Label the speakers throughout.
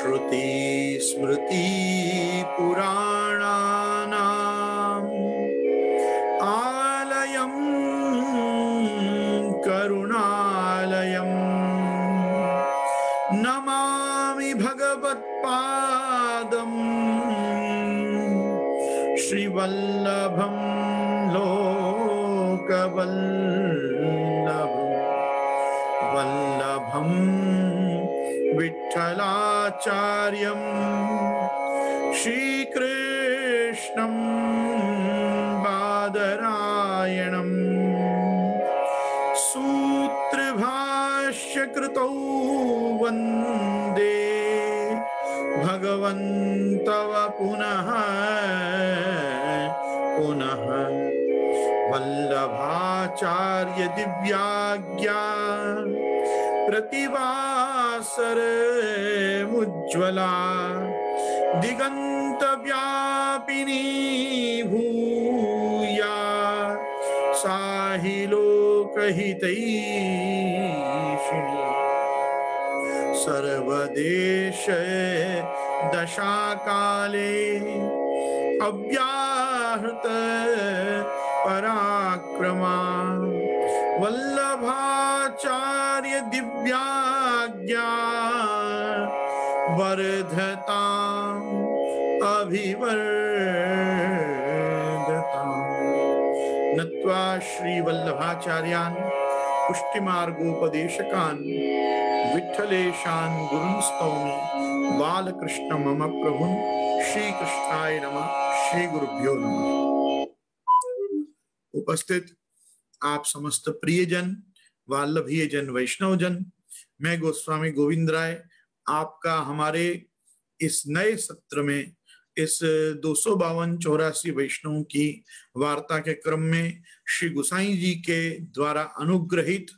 Speaker 1: श्रुति स्मृति पुराण आचार्यम् सूत्र भाष्य कृत वंदे भगवन्तव पुनः पुनः वल्लभाचार्य वल्लभाचार्यदिव्याज्ञा प्रतिवा सरमुज्ज्वला दिगन्तव्यापिनी भूया सा हि लोकहितैषिणी सर्वदेश दशाकाले अव्याहृत पराक्रमा वल्लभाचार्य दिव्या ज्ञान वर्धता अभिवर्धता नत्वा श्रीवल्लभाचार्यान् पुष्टिमार्गोपदेशकान् विठ्ठलेशान् गुरुं स्तौमि बालकृष्ण मम प्रभुन् श्रीकृष्णाय नमः श्रीगुरुभ्यो नमः उपस्थित आप समस्त प्रियजन वाल्लभीय जन वैष्णव जन मैं गोस्वामी गोविंद राय आपका हमारे इस नए सत्र में इस दो सौ बावन चौरासी वैष्णव की वार्ता के क्रम में श्री गुसाई जी के द्वारा अनुग्रहित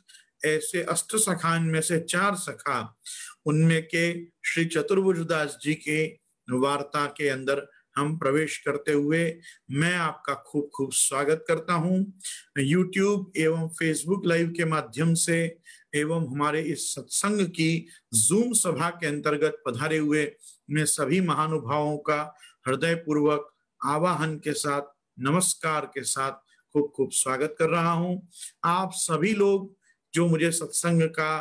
Speaker 1: ऐसे अष्ट सखान में से चार सखा उनमें के श्री चतुर्भुजदास जी के वार्ता के अंदर हम प्रवेश करते हुए मैं आपका खूब खूब स्वागत करता हूं यूट्यूब एवं फेसबुक लाइव के माध्यम से एवं हमारे इस सत्संग की जूम सभा के अंतर्गत पधारे हुए मैं सभी महानुभावों का हृदय पूर्वक आवाहन के साथ नमस्कार के साथ खूब खूब स्वागत कर रहा हूं आप सभी लोग जो मुझे सत्संग का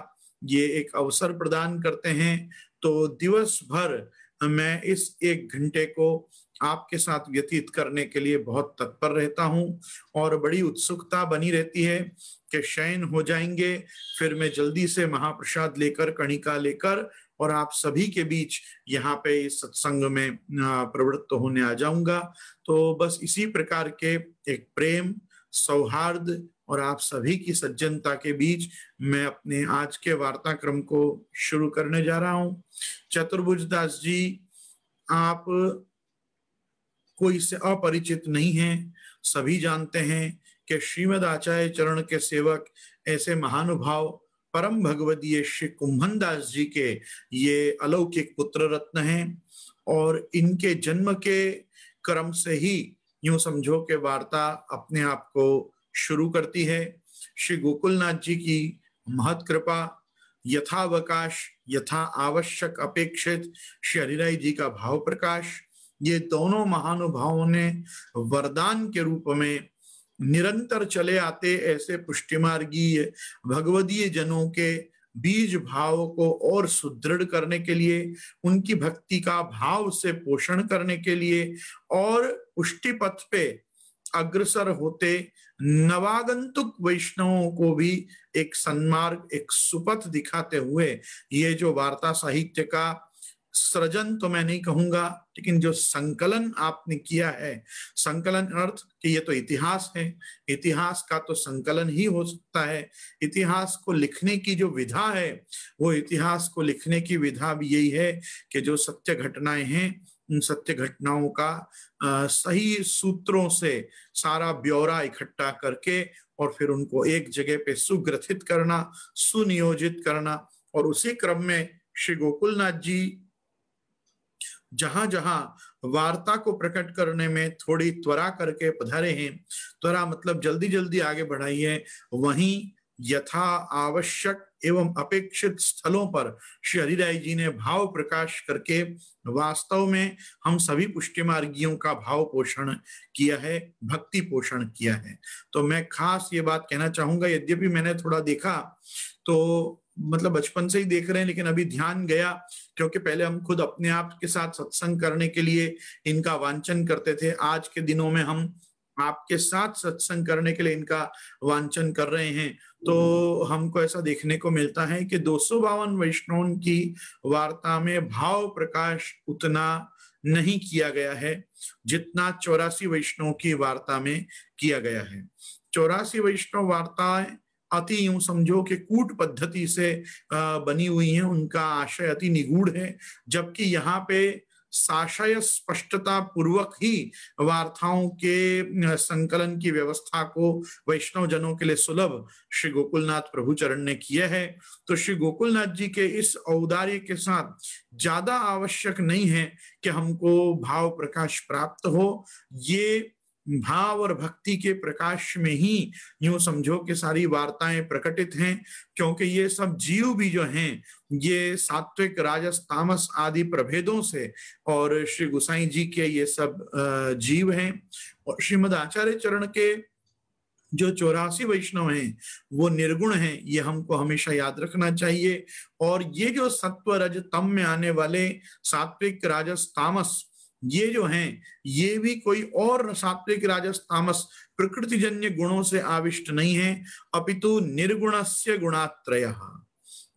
Speaker 1: ये एक अवसर प्रदान करते हैं तो दिवस भर मैं इस एक घंटे को आपके साथ व्यतीत करने के लिए बहुत तत्पर रहता हूँ और बड़ी उत्सुकता बनी रहती है कि शयन हो जाएंगे फिर मैं जल्दी से महाप्रसाद लेकर कणिका लेकर और आप सभी के बीच यहाँ पे इस सत्संग में प्रवृत्त होने आ जाऊंगा तो बस इसी प्रकार के एक प्रेम सौहार्द और आप सभी की सज्जनता के बीच मैं अपने आज के वार्ता क्रम को शुरू करने जा रहा हूं चतुर्भुज दास जी आप कोई इससे अपरिचित नहीं है सभी जानते हैं कि श्रीमद आचार्य चरण के सेवक ऐसे महानुभाव परम भगवदीय श्री कुंभन दास जी के ये अलौकिक पुत्र रत्न हैं और इनके जन्म के क्रम से ही यूं समझो कि वार्ता अपने आप को शुरू करती है श्री गोकुलनाथ जी की महत कृपा यथावकाश यथा आवश्यक अपेक्षित श्री हरिराय जी का भाव प्रकाश ये दोनों महानुभावों ने वरदान के रूप में निरंतर चले आते ऐसे पुष्टिमार्गीय भगवदीय जनों के बीज भाव को और सुदृढ़ करने के लिए उनकी भक्ति का भाव से पोषण करने के लिए और पुष्टि पथ पे अग्रसर होते नवागंतुक वैष्णवों को भी एक सन्मार्ग एक सुपथ दिखाते हुए ये जो वार्ता साहित्य का सृजन तो मैं नहीं कहूंगा लेकिन जो संकलन आपने किया है संकलन अर्थ कि ये तो इतिहास है इतिहास का तो संकलन ही हो सकता है इतिहास को लिखने की जो विधा है वो इतिहास को लिखने की विधा भी यही है कि जो सत्य घटनाएं हैं उन सत्य घटनाओं का आ, सही सूत्रों से सारा ब्यौरा इकट्ठा करके और फिर उनको एक जगह पे सुग्रथित करना सुनियोजित करना और उसी क्रम में श्री गोकुलनाथ जी जहां जहां वार्ता को प्रकट करने में थोड़ी त्वरा करके पधारे हैं त्वरा मतलब जल्दी जल्दी आगे बढ़ाइए वहीं यथा आवश्यक एवं अपेक्षित स्थलों पर श्री राय जी ने भाव प्रकाश करके वास्तव में हम सभी पुष्टि मार्गियों का भाव पोषण किया है भक्ति पोषण किया है तो मैं खास ये बात कहना चाहूंगा यद्यपि मैंने थोड़ा देखा तो मतलब बचपन से ही देख रहे हैं लेकिन अभी ध्यान गया क्योंकि पहले हम खुद अपने आप के साथ सत्संग करने के लिए इनका वांचन करते थे आज के दिनों में हम आपके साथ सत्संग करने के लिए इनका वांचन कर रहे हैं तो हमको ऐसा देखने को मिलता है कि दो सौ बावन वैष्णव की वार्ता में भाव प्रकाश उतना नहीं किया गया है जितना चौरासी वैष्णव की वार्ता में किया गया है चौरासी वैष्णव वार्ताएं अति यूं समझो कि कूट पद्धति से बनी हुई है उनका आशय अति निगूढ़ है जबकि यहाँ पे साशय स्पष्टता पूर्वक ही वार्ताओं के संकलन की व्यवस्था को वैष्णव जनों के लिए सुलभ श्री गोकुलनाथ प्रभु चरण ने किया है तो श्री गोकुलनाथ जी के इस औदार्य के साथ ज्यादा आवश्यक नहीं है कि हमको भाव प्रकाश प्राप्त हो ये भाव और भक्ति के प्रकाश में ही यूं समझो कि सारी वार्ताएं प्रकटित हैं क्योंकि ये सब जीव भी जो हैं ये सात्विक राजस तामस आदि प्रभेदों से और श्री गुसाई जी के ये सब जीव हैं और श्रीमद आचार्य चरण के जो चौरासी वैष्णव हैं वो निर्गुण हैं ये हमको हमेशा याद रखना चाहिए और ये जो सत्व रज तम में आने वाले सात्विक राजस तामस ये जो हैं ये भी कोई और सात्विक राजस तामस प्रकृतिजन्य गुणों से आविष्ट नहीं है अपितु निर्गुण से गुणात्रय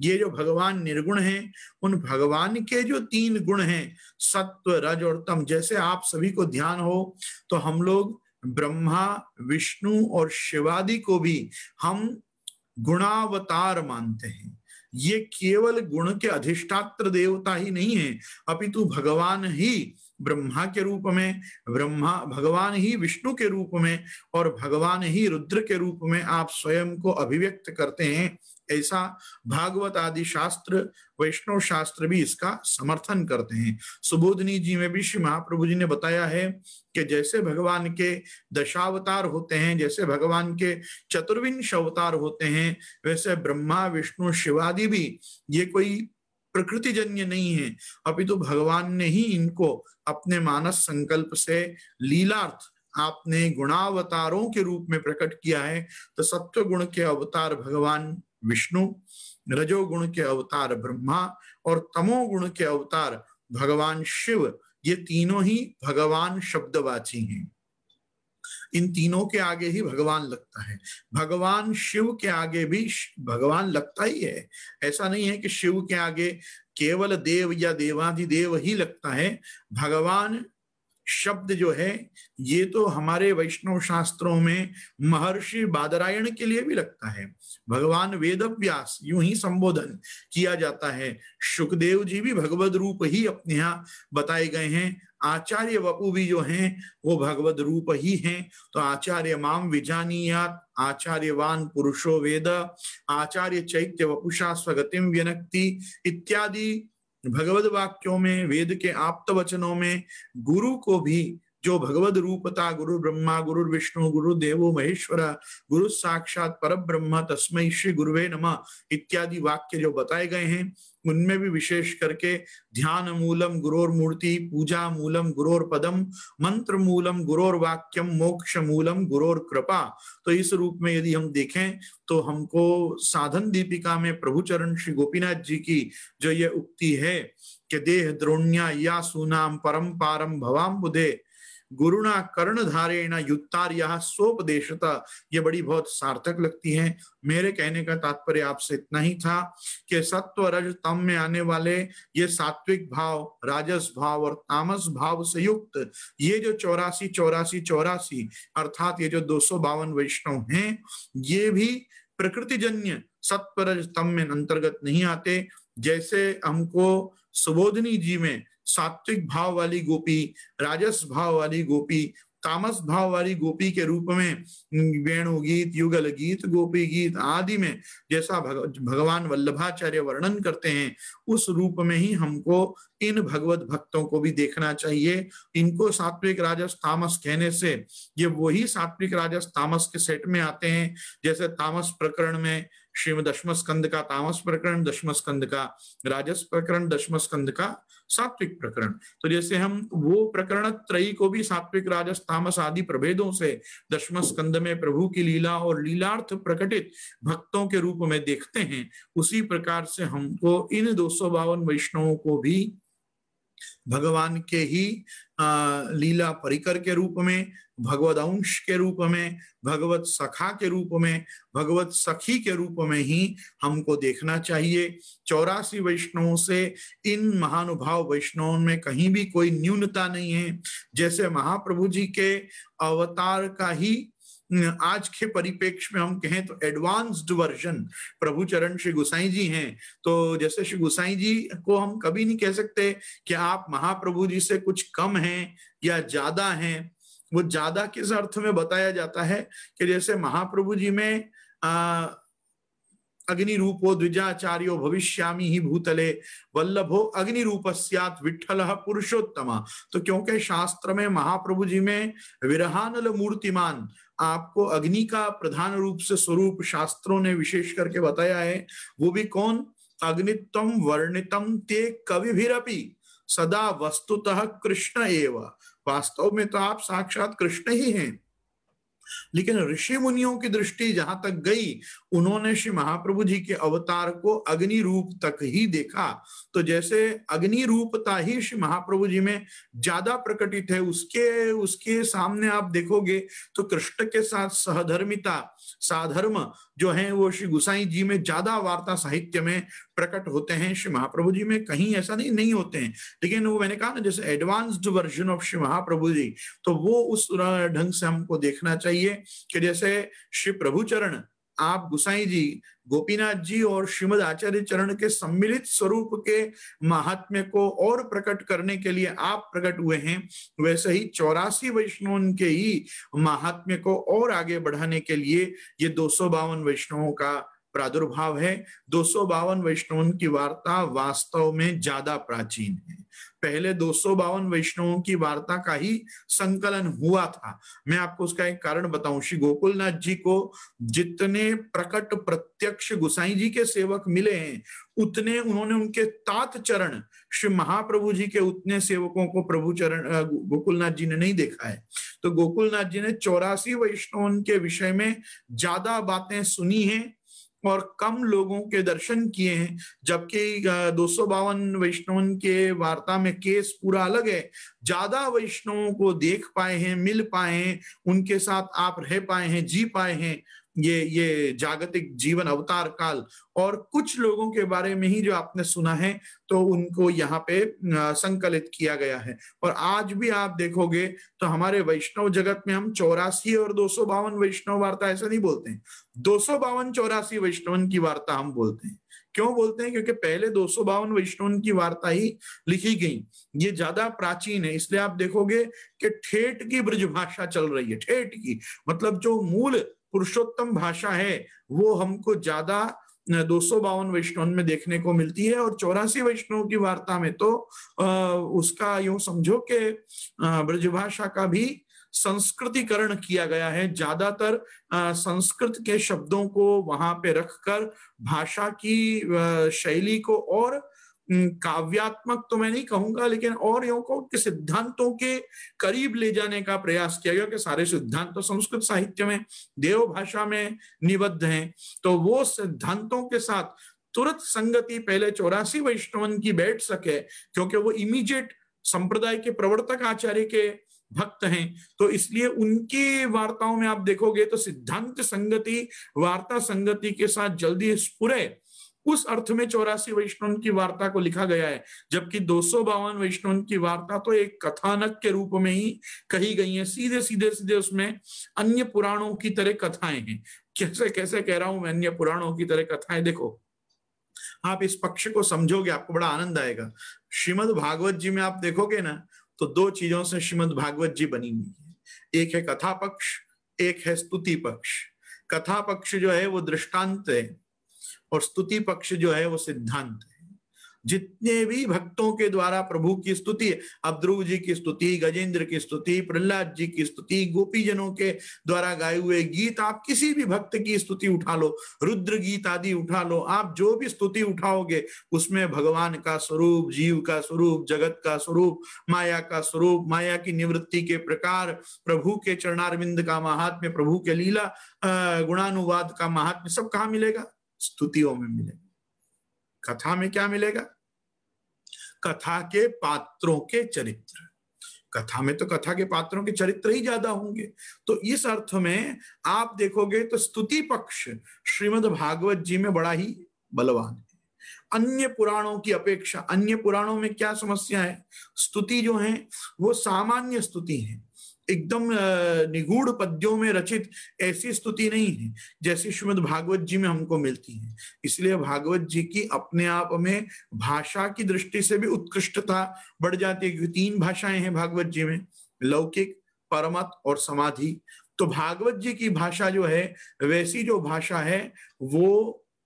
Speaker 1: ये जो भगवान निर्गुण हैं उन भगवान के जो तीन गुण हैं सत्व रज और तम जैसे आप सभी को ध्यान हो तो हम लोग ब्रह्मा विष्णु और शिवादि को भी हम गुणावतार मानते हैं ये केवल गुण के अधिष्ठात्र देवता ही नहीं है अपितु भगवान ही ब्रह्मा के रूप में ब्रह्मा भगवान ही विष्णु के रूप में और भगवान ही रुद्र के रूप में आप स्वयं को अभिव्यक्त करते हैं ऐसा भागवत आदि शास्त्र वैष्णव शास्त्र भी इसका समर्थन करते हैं सुबोधनी जी में भी श्री महाप्रभु जी ने बताया है कि जैसे भगवान के दशावतार होते हैं जैसे भगवान के चतुर्विंश अवतार होते हैं वैसे ब्रह्मा विष्णु शिवादि भी ये कोई प्रकृति जन्य नहीं है अभी तो भगवान ने ही इनको अपने मानस संकल्प से लीलार्थ आपने गुणावतारों के रूप में प्रकट किया है तो सत्व गुण के अवतार भगवान विष्णु रजोगुण के अवतार ब्रह्मा और तमोगुण के अवतार भगवान शिव ये तीनों ही भगवान शब्दवाची हैं इन तीनों के आगे ही भगवान लगता है भगवान शिव के आगे भी भगवान लगता ही है ऐसा नहीं है कि शिव के आगे केवल देव या देवाधिदेव ही लगता है भगवान शब्द जो है ये तो हमारे वैष्णव शास्त्रों में महर्षि बादरायण के लिए भी लगता है भगवान वेद व्यास यू ही संबोधन किया जाता है सुखदेव जी भी भगवत रूप ही अपने यहाँ बताए गए हैं आचार्य वपु भी जो हैं वो भगवद रूप ही हैं तो आचार्य माम विजानीयात आचार्यवान पुरुषो वेद आचार्य चैत्य वपुषा स्वगतिम व्यनक्ति इत्यादि भगवद वाक्यों में वेद के आप्त वचनों में गुरु को भी जो भगवद रूपता गुरु ब्रह्मा गुरु विष्णु गुरु देवो महेश्वर गुरु साक्षात पर ब्रह्म तस्मय श्री गुरुवे नमः इत्यादि वाक्य जो बताए गए हैं उनमें भी विशेष करके ध्यान मूलम गुरोर मूर्ति पूजा मूलम गुरोर पदम मंत्र मूलम गुरोर वाक्यम मोक्ष मूलम गुरोर कृपा तो इस रूप में यदि हम देखें तो हमको साधन दीपिका में प्रभुचरण श्री गोपीनाथ जी की जो ये उक्ति है कि देह द्रोण्या या सुनाम परम पारम भवाम बुधे गुरुणा कर्ण कर्णधारेण यह सोपदेशता ये बड़ी बहुत सार्थक लगती है मेरे कहने का तात्पर्य आपसे इतना ही था कि सत्व रज तम में आने वाले ये सात्विक भाव राजस भाव और तामस भाव से युक्त ये जो चौरासी चौरासी चौरासी अर्थात ये जो दो सौ बावन वैष्णव हैं ये भी प्रकृतिजन्य सत्व रज तम में अंतर्गत नहीं आते जैसे हमको सुबोधनी जी में सात्विक भाव वाली गोपी राजस भाव वाली गोपी तामस भाव वाली गोपी के रूप में वेणु गीत युगल गीत गोपी गीत आदि में जैसा भग, भगवान वल्लभाचार्य वर्णन करते हैं उस रूप में ही हमको इन भगवत भक्तों को भी देखना चाहिए इनको सात्विक राजस तामस कहने से ये वही सात्विक राजस तामस के सेट में आते हैं जैसे तामस प्रकरण में श्रीमद दशम स्कंद का तामस प्रकरण दशम स्कंद का राजस प्रकरण दशम स्कंद का सात्विक प्रकरण तो जैसे हम वो प्रकरण त्रयी को भी सात्विक राजस तामस आदि प्रभेदों से दशम स्कंद में प्रभु की लीला और लीलार्थ प्रकटित भक्तों के रूप में देखते हैं उसी प्रकार से हमको इन दो वैष्णवों को भी भगवान के ही लीला परिकर के रूप में भगवद अंश के रूप में भगवत सखा के रूप में भगवत सखी के रूप में ही हमको देखना चाहिए चौरासी वैष्णवों से इन महानुभाव वैष्णवों में कहीं भी कोई न्यूनता नहीं है जैसे महाप्रभु जी के अवतार का ही आज के परिपेक्ष में हम कहें तो एडवांस्ड वर्जन प्रभु चरण श्री गुसाई जी हैं तो जैसे श्री गुसाई जी को हम कभी नहीं कह सकते कि आप महाप्रभु जी से कुछ कम हैं या ज्यादा हैं वो ज्यादा किस अर्थ में बताया जाता है कि जैसे महाप्रभु जी में अः अग्नि रूपो द्विजाचार्यो भविष्यामी ही भूतले वल्लभो अग्नि रूप विठल पुरुषोत्तम तो क्योंकि शास्त्र में महाप्रभु जी में विरहानल मूर्तिमान आपको अग्नि का प्रधान रूप से स्वरूप शास्त्रों ने विशेष करके बताया है वो भी कौन अग्नितम वर्णितम ते कविभिरपि सदा वस्तुतः कृष्ण एवं वास्तव में तो आप साक्षात कृष्ण ही हैं लेकिन ऋषि मुनियों की दृष्टि जहां तक गई उन्होंने श्री महाप्रभु जी के अवतार को अग्नि रूप तक ही देखा तो जैसे अग्नि रूपता ही श्री महाप्रभु जी में ज्यादा प्रकटित है उसके उसके सामने आप देखोगे तो कृष्ण के साथ सहधर्मिता साधर्म जो है वो श्री गुसाई जी में ज्यादा वार्ता साहित्य में प्रकट होते हैं श्री महाप्रभु जी में कहीं ऐसा नहीं नहीं होते हैं लेकिन वो मैंने कहा ना जैसे advanced version of Shri Mahaprabhu ji तो वो उस ढंग से हमको देखना चाहिए चाहिए कि जैसे श्री प्रभु चरण आप गुसाई जी गोपीनाथ जी और श्रीमद आचार्य चरण के सम्मिलित स्वरूप के महात्म्य को और प्रकट करने के लिए आप प्रकट हुए हैं वैसे ही चौरासी वैष्णव के ही महात्म्य को और आगे बढ़ाने के लिए ये दो वैष्णवों का प्रादुर्भाव है दो सौ वैष्णव की वार्ता वास्तव में ज्यादा प्राचीन है पहले दो वैष्णवों की वार्ता का ही संकलन हुआ था मैं आपको उसका एक कारण बताऊं श्री गोकुलनाथ जी को जितने प्रकट प्रत्यक्ष गुसाई जी के सेवक मिले हैं उतने उन्होंने उनके तात चरण श्री महाप्रभु जी के उतने सेवकों को प्रभु चरण गोकुलनाथ जी ने नहीं देखा है तो गोकुलनाथ जी ने चौरासी वैष्णव के विषय में ज्यादा बातें सुनी हैं और कम लोगों के दर्शन किए हैं जबकि दो सौ बावन वैष्णव के वार्ता में केस पूरा अलग है ज्यादा वैष्णवों को देख पाए हैं मिल पाए हैं उनके साथ आप रह पाए हैं जी पाए हैं ये ये जागतिक जीवन अवतार काल और कुछ लोगों के बारे में ही जो आपने सुना है तो उनको यहाँ पे संकलित किया गया है और आज भी आप देखोगे तो हमारे वैष्णव जगत में हम चौरासी और दो सौ बावन वैष्णव वार्ता ऐसा नहीं बोलते हैं दो सौ बावन चौरासी वैष्णवन की वार्ता हम बोलते हैं क्यों बोलते हैं क्योंकि पहले दो सौ बावन वैष्णव की वार्ता ही लिखी गई ये ज्यादा प्राचीन है इसलिए आप देखोगे कि ठेठ की ब्रजभाषा चल रही है ठेठ की मतलब जो मूल पुरुषोत्तम भाषा है वो हमको ज्यादा दो सौ बावन वैष्णव में देखने को मिलती है और चौरासी वैष्णव की वार्ता में तो उसका यूं समझो कि ब्रजभाषा का भी संस्कृतिकरण किया गया है ज्यादातर संस्कृत के शब्दों को वहां पे रखकर भाषा की शैली को और काव्यात्मक तो मैं नहीं कहूंगा लेकिन और यो को उनके सिद्धांतों के करीब ले जाने का प्रयास किया गया कि सारे सिद्धांत तो संस्कृत साहित्य में देव भाषा में निबद्ध हैं तो वो सिद्धांतों के साथ तुरंत संगति पहले चौरासी वैष्णवन की बैठ सके क्योंकि वो इमीडिएट संप्रदाय के प्रवर्तक आचार्य के भक्त हैं तो इसलिए उनकी वार्ताओं में आप देखोगे तो सिद्धांत संगति वार्ता संगति के साथ जल्दी पूरे उस अर्थ में चौरासी वैष्णव की वार्ता को लिखा गया है जबकि दो सौ बावन वैष्णव की वार्ता तो एक कथानक के रूप में ही कही गई है सीधे सीधे सीधे उसमें अन्य पुराणों की तरह कथाएं हैं कैसे कैसे कह रहा हूं मैं अन्य पुराणों की तरह कथाएं देखो आप इस पक्ष को समझोगे आपको बड़ा आनंद आएगा श्रीमद भागवत जी में आप देखोगे ना तो दो चीजों से श्रीमद भागवत जी बनी हुई है एक है कथा पक्ष एक है स्तुति पक्ष कथा पक्ष जो है वो दृष्टांत है और स्तुति पक्ष जो है वो सिद्धांत है जितने भी भक्तों के द्वारा प्रभु की स्तुति अब ध्रुव जी की स्तुति गजेंद्र की स्तुति प्रहलाद जी की स्तुति गोपीजनों के द्वारा गाए हुए गीत आप किसी भी भक्त की स्तुति उठा लो रुद्र गीत आदि उठा लो आप जो भी स्तुति उठाओगे उसमें भगवान का स्वरूप जीव का स्वरूप जगत का स्वरूप माया का स्वरूप माया की निवृत्ति के प्रकार प्रभु के चरणारविंद का महात्म्य प्रभु के लीला गुणानुवाद का महात्म्य सब कहा मिलेगा स्तुतियों में मिलेगा कथा में क्या मिलेगा कथा के पात्रों के चरित्र कथा में तो कथा के पात्रों के चरित्र ही ज्यादा होंगे तो इस अर्थ में आप देखोगे तो स्तुति पक्ष श्रीमद भागवत जी में बड़ा ही बलवान है अन्य पुराणों की अपेक्षा अन्य पुराणों में क्या समस्या है स्तुति जो है वो सामान्य स्तुति है एकदम निगूढ़ पद्यों में रचित ऐसी स्तुति नहीं है जैसी श्रीमद भागवत जी में हमको मिलती है इसलिए भागवत जी की अपने आप में भाषा की दृष्टि से भी उत्कृष्टता बढ़ जाती है क्योंकि तीन भाषाएं हैं भागवत जी में लौकिक परमत और समाधि तो भागवत जी की भाषा जो है वैसी जो भाषा है वो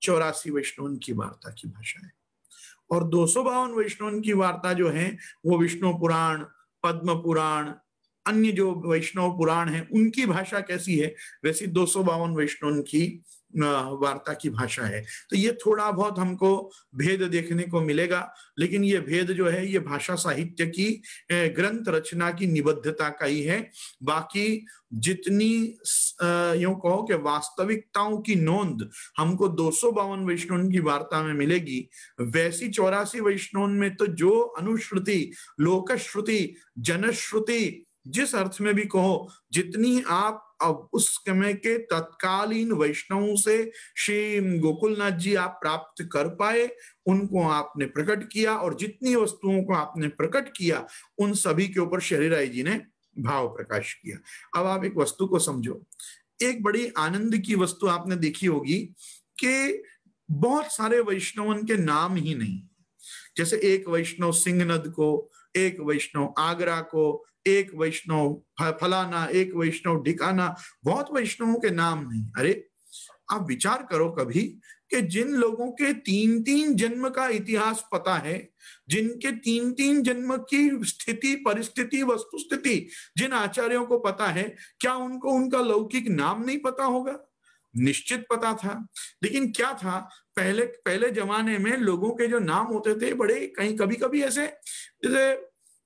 Speaker 1: चौरासी वैष्णव की वार्ता की भाषा है और दो सौ बावन वैष्णव की वार्ता जो है वो विष्णु पुराण पद्म पुराण अन्य जो वैष्णव पुराण है उनकी भाषा कैसी है वैसे दो सौ बावन वैष्णव की वार्ता की भाषा है तो ये थोड़ा बहुत हमको भेद देखने को मिलेगा लेकिन ये भेद जो है ये भाषा साहित्य की ग्रंथ रचना की निबद्धता का ही है बाकी जितनी यूं कहो कि वास्तविकताओं की नोंद हमको दो सौ बावन वैष्णव की वार्ता में मिलेगी वैसी चौरासी वैष्णव में तो जो अनुश्रुति लोकश्रुति जनश्रुति जिस अर्थ में भी कहो जितनी आप अब उस समय के तत्कालीन वैष्णवों से श्री गोकुलनाथ जी आप प्राप्त कर पाए उनको आपने प्रकट किया और जितनी वस्तुओं को आपने प्रकट किया उन सभी के ऊपर शरीर जी ने भाव प्रकाश किया अब आप एक वस्तु को समझो एक बड़ी आनंद की वस्तु आपने देखी होगी कि बहुत सारे वैष्णवन के नाम ही नहीं जैसे एक वैष्णव नद को एक वैष्णव आगरा को एक वैष्णव फलाना एक वैष्णव ढिकाना बहुत वैष्णवों के नाम नहीं अरे आप विचार करो कभी कि जिन लोगों के तीन तीन जन्म का इतिहास पता है जिनके तीन तीन जन्म की स्थिति परिस्थिति वस्तु स्थिति जिन आचार्यों को पता है क्या उनको उनका लौकिक नाम नहीं पता होगा निश्चित पता था लेकिन क्या था पहले पहले जमाने में लोगों के जो नाम होते थे बड़े कहीं कभी कभी ऐसे जैसे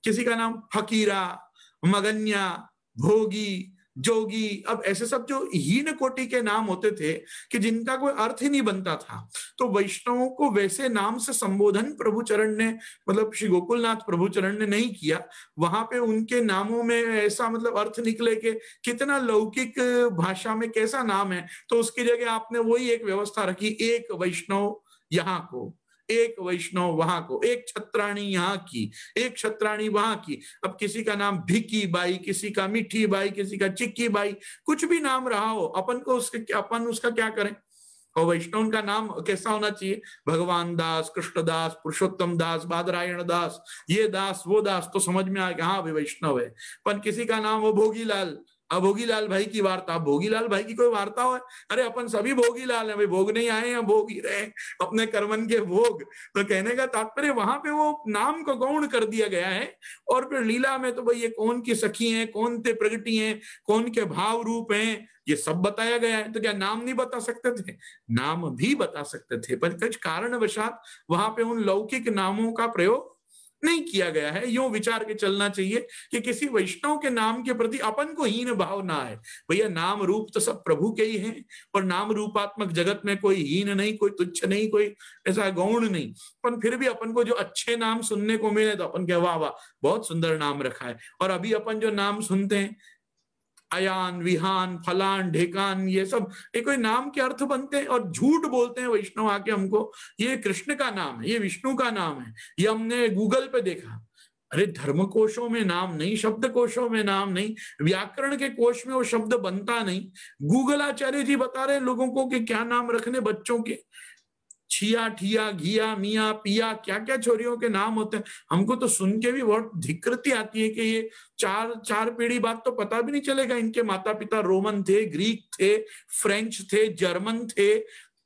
Speaker 1: किसी का नाम फकीरा मगन्या भोगी जोगी अब ऐसे सब जो हीन कोटि के नाम होते थे कि जिनका कोई अर्थ ही नहीं बनता था तो वैष्णवों को वैसे नाम से संबोधन प्रभुचरण ने मतलब श्री गोकुलनाथ प्रभुचरण ने नहीं किया वहां पे उनके नामों में ऐसा मतलब अर्थ निकले के कितना लौकिक भाषा में कैसा नाम है तो उसकी जगह आपने वही एक व्यवस्था रखी एक वैष्णव यहाँ को एक वैष्णव वहां को एक छत्राणी यहाँ की एक छत्राणी वहां की अब किसी का नाम भिकी बाई किसी का मिठी बाई किसी का चिक्की बाई कुछ भी नाम रहा हो अपन को उसके अपन उसका क्या करें और वैष्णव का नाम कैसा होना चाहिए भगवान दास कृष्ण दास पुरुषोत्तम दास बादरायण दास ये दास वो दास तो समझ में आएगा हाँ भाई वैष्णव है पर किसी का नाम वो भोगीलाल लाल भाई की वार्ता भोगीलाल भाई की कोई वार्ता हो है? अरे अपन सभी भोगीलाल है भोग नहीं आए हैं भोग ही रहे अपने कर्मन के भोग तो कहने का तात्पर्य वहां पे वो नाम को गौण कर दिया गया है और फिर लीला में तो भाई ये कौन की सखी है कौन ते प्रगति है कौन के भाव रूप है ये सब बताया गया है तो क्या नाम नहीं बता सकते थे नाम भी बता सकते थे पर कुछ कारणवशात वहां पे उन लौकिक नामों का प्रयोग नहीं किया गया है यो विचार के चलना चाहिए कि किसी वैष्णव के नाम के प्रति अपन को हीन भाव ना आए भैया नाम रूप तो सब प्रभु के ही है और नाम रूपात्मक जगत में कोई हीन नहीं कोई तुच्छ नहीं कोई ऐसा गौण नहीं पर फिर भी अपन को जो अच्छे नाम सुनने को मिले तो अपन के वाह वाह बहुत सुंदर नाम रखा है और अभी अपन जो नाम सुनते हैं अयान विहान फलान ढेकान ये सब ये कोई नाम के अर्थ बनते हैं और झूठ बोलते हैं वैष्णव आके हमको ये कृष्ण का नाम है ये विष्णु का नाम है ये हमने गूगल पे देखा अरे धर्म कोशों में नाम नहीं शब्द कोशों में नाम नहीं व्याकरण के कोश में वो शब्द बनता नहीं गूगल आचार्य जी बता रहे लोगों को कि क्या नाम रखने बच्चों के छिया ठिया घिया मिया पिया क्या क्या छोरियों के नाम होते हैं हमको तो सुन के भी बहुत धिकृति आती है कि ये चार चार पीढ़ी बात तो पता भी नहीं चलेगा इनके माता पिता रोमन थे ग्रीक थे फ्रेंच थे जर्मन थे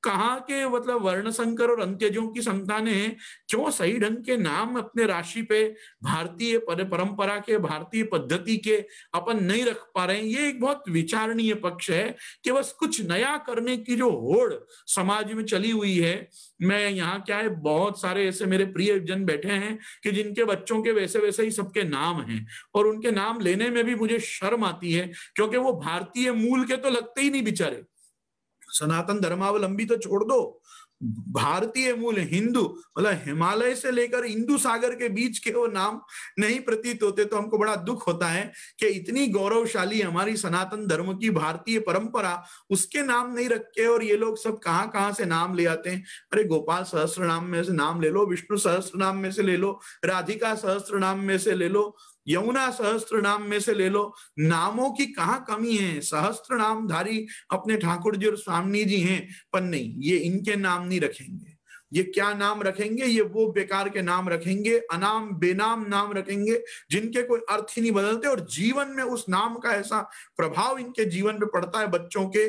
Speaker 1: कहा के मतलब वर्ण संकर और अंत्यजों की संतानें क्यों सही ढंग के नाम अपने राशि पे भारतीय परंपरा के भारतीय पद्धति के अपन नहीं रख पा रहे हैं ये एक बहुत विचारणीय पक्ष है कि बस कुछ नया करने की जो होड़ समाज में चली हुई है मैं यहाँ क्या है बहुत सारे ऐसे मेरे प्रिय जन बैठे हैं कि जिनके बच्चों के वैसे वैसे ही सबके नाम हैं और उनके नाम लेने में भी मुझे शर्म आती है क्योंकि वो भारतीय मूल के तो लगते ही नहीं बेचारे सनातन धर्मावलंबी तो छोड़ दो भारतीय मूल हिंदू मतलब हिमालय से लेकर हिंदू सागर के बीच के वो नाम नहीं प्रतीत होते तो हमको बड़ा दुख होता है कि इतनी गौरवशाली हमारी सनातन धर्म की भारतीय परंपरा उसके नाम नहीं रखे और ये लोग सब कहाँ कहाँ से नाम ले आते हैं अरे गोपाल सहस्त्र नाम में से नाम ले लो विष्णु सहस्त्र नाम में से ले लो राधिका सहस्त्र नाम में से ले लो यमुना सहस्त्र नाम में से ले लो नामों की कहा कमी है सहस्त्र नाम धारी अपने ठाकुर जी और स्वामी जी हैं पर नहीं ये इनके नाम नहीं रखेंगे ये क्या नाम रखेंगे ये वो बेकार के नाम रखेंगे अनाम बेनाम नाम रखेंगे जिनके कोई अर्थ ही नहीं बदलते और जीवन में उस नाम का ऐसा प्रभाव इनके जीवन पे पड़ता है बच्चों के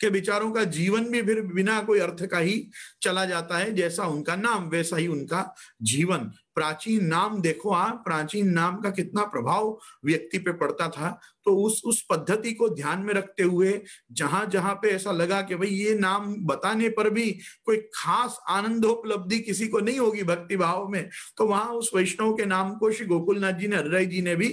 Speaker 1: के विचारों का जीवन भी फिर बिना कोई अर्थ का ही चला जाता है जैसा उनका नाम वैसा ही उनका जीवन प्राचीन नाम देखो आप हाँ, प्राचीन नाम का कितना प्रभाव व्यक्ति पे पड़ता था तो उस उस पद्धति को ध्यान में रखते हुए जहां जहां पे ऐसा लगा कि भाई ये नाम बताने पर भी कोई खास आनंदोपलब्धि किसी को नहीं होगी भक्ति भाव में तो वहां उस वैष्णव के नाम को श्री गोकुलनाथ जी ने हर्रय जी ने भी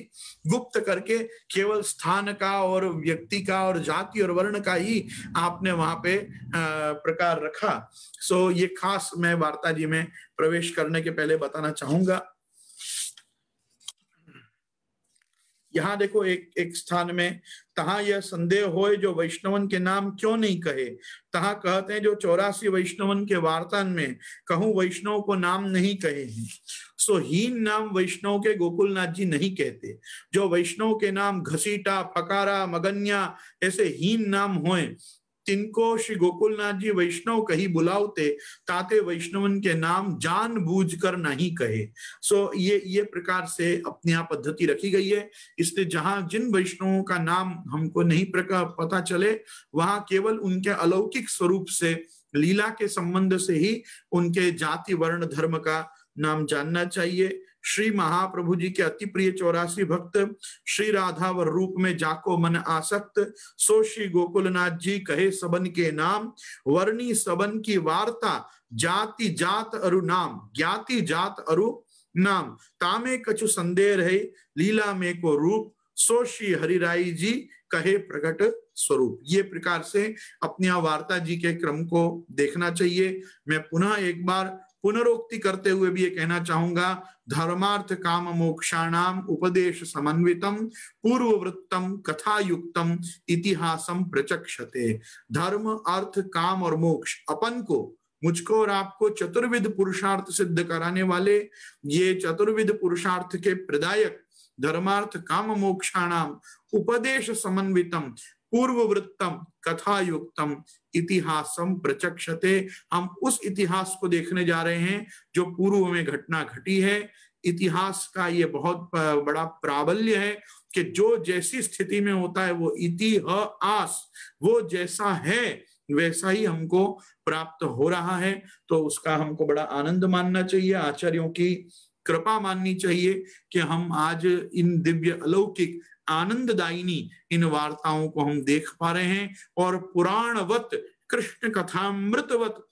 Speaker 1: गुप्त करके केवल स्थान का और व्यक्ति का और जाति और वर्ण का ही आपने वहां पे प्रकार रखा सो ये खास मैं वार्ता जी में प्रवेश करने के पहले बताना चाहूंगा यहां देखो एक एक स्थान में तहा यह संदेह हो जो वैष्णवन के नाम क्यों नहीं कहे तहा कहते हैं जो चौरासी वैष्णवन के वार्तान में कहूं वैष्णव को नाम नहीं कहे हैं सो हीन नाम वैष्णव के गोकुलनाथ जी नहीं कहते जो वैष्णव के नाम घसीटा फकारा मगन्या ऐसे हीन नाम होए तिनको श्री गोकुलनाथ जी वैष्णव कहीं बुलावते ताते वैष्णवन के नाम जान बूझ कर नहीं कहे सो ये ये प्रकार से अपने यहाँ पद्धति रखी गई है इसलिए जहां जिन वैष्णवों का नाम हमको नहीं पता चले वहां केवल उनके अलौकिक स्वरूप से लीला के संबंध से ही उनके जाति वर्ण धर्म का नाम जानना चाहिए श्री महाप्रभु जी के अति प्रिय चौरासी भक्त श्री राधा रूप में जाको मन आसक्त सो श्री गोकुलनाथ जी कहे सबन के नाम वर्णी सबन की वार्ता जाति जात अरु नाम ज्ञाति जात अरु नाम तामे कछु संदेह रहे लीला में को रूप सो श्री हरिराई जी कहे प्रकट स्वरूप ये प्रकार से अपनी वार्ता जी के क्रम को देखना चाहिए मैं पुनः एक बार पुनरोक्ति करते हुए भी ये कहना चाहूंगा धर्मार्थ काम मोक्षाणाम उपदेश समन्वितम पूर्व वृत्तम कथा युक्तम इतिहासम प्रचक्षते धर्म अर्थ काम और मोक्ष अपन को मुझको और आपको चतुर्विध पुरुषार्थ सिद्ध कराने वाले ये चतुर्विध पुरुषार्थ के प्रदायक धर्मार्थ काम मोक्षाणाम उपदेश समन्वितम पूर्ववृत्तम युक्तम इतिहासम प्रचक्षते हम उस इतिहास को देखने जा रहे हैं जो पूर्व में घटना घटी है इतिहास का ये बहुत बड़ा प्राबल्य है कि जो जैसी स्थिति में होता है वो आस वो जैसा है वैसा ही हमको प्राप्त हो रहा है तो उसका हमको बड़ा आनंद मानना चाहिए आचार्यों की कृपा माननी चाहिए कि हम आज इन दिव्य अलौकिक आनंददायिनी इन वार्ताओं को हम देख पा रहे हैं और पुराणवत कृष्ण कथा मृतवत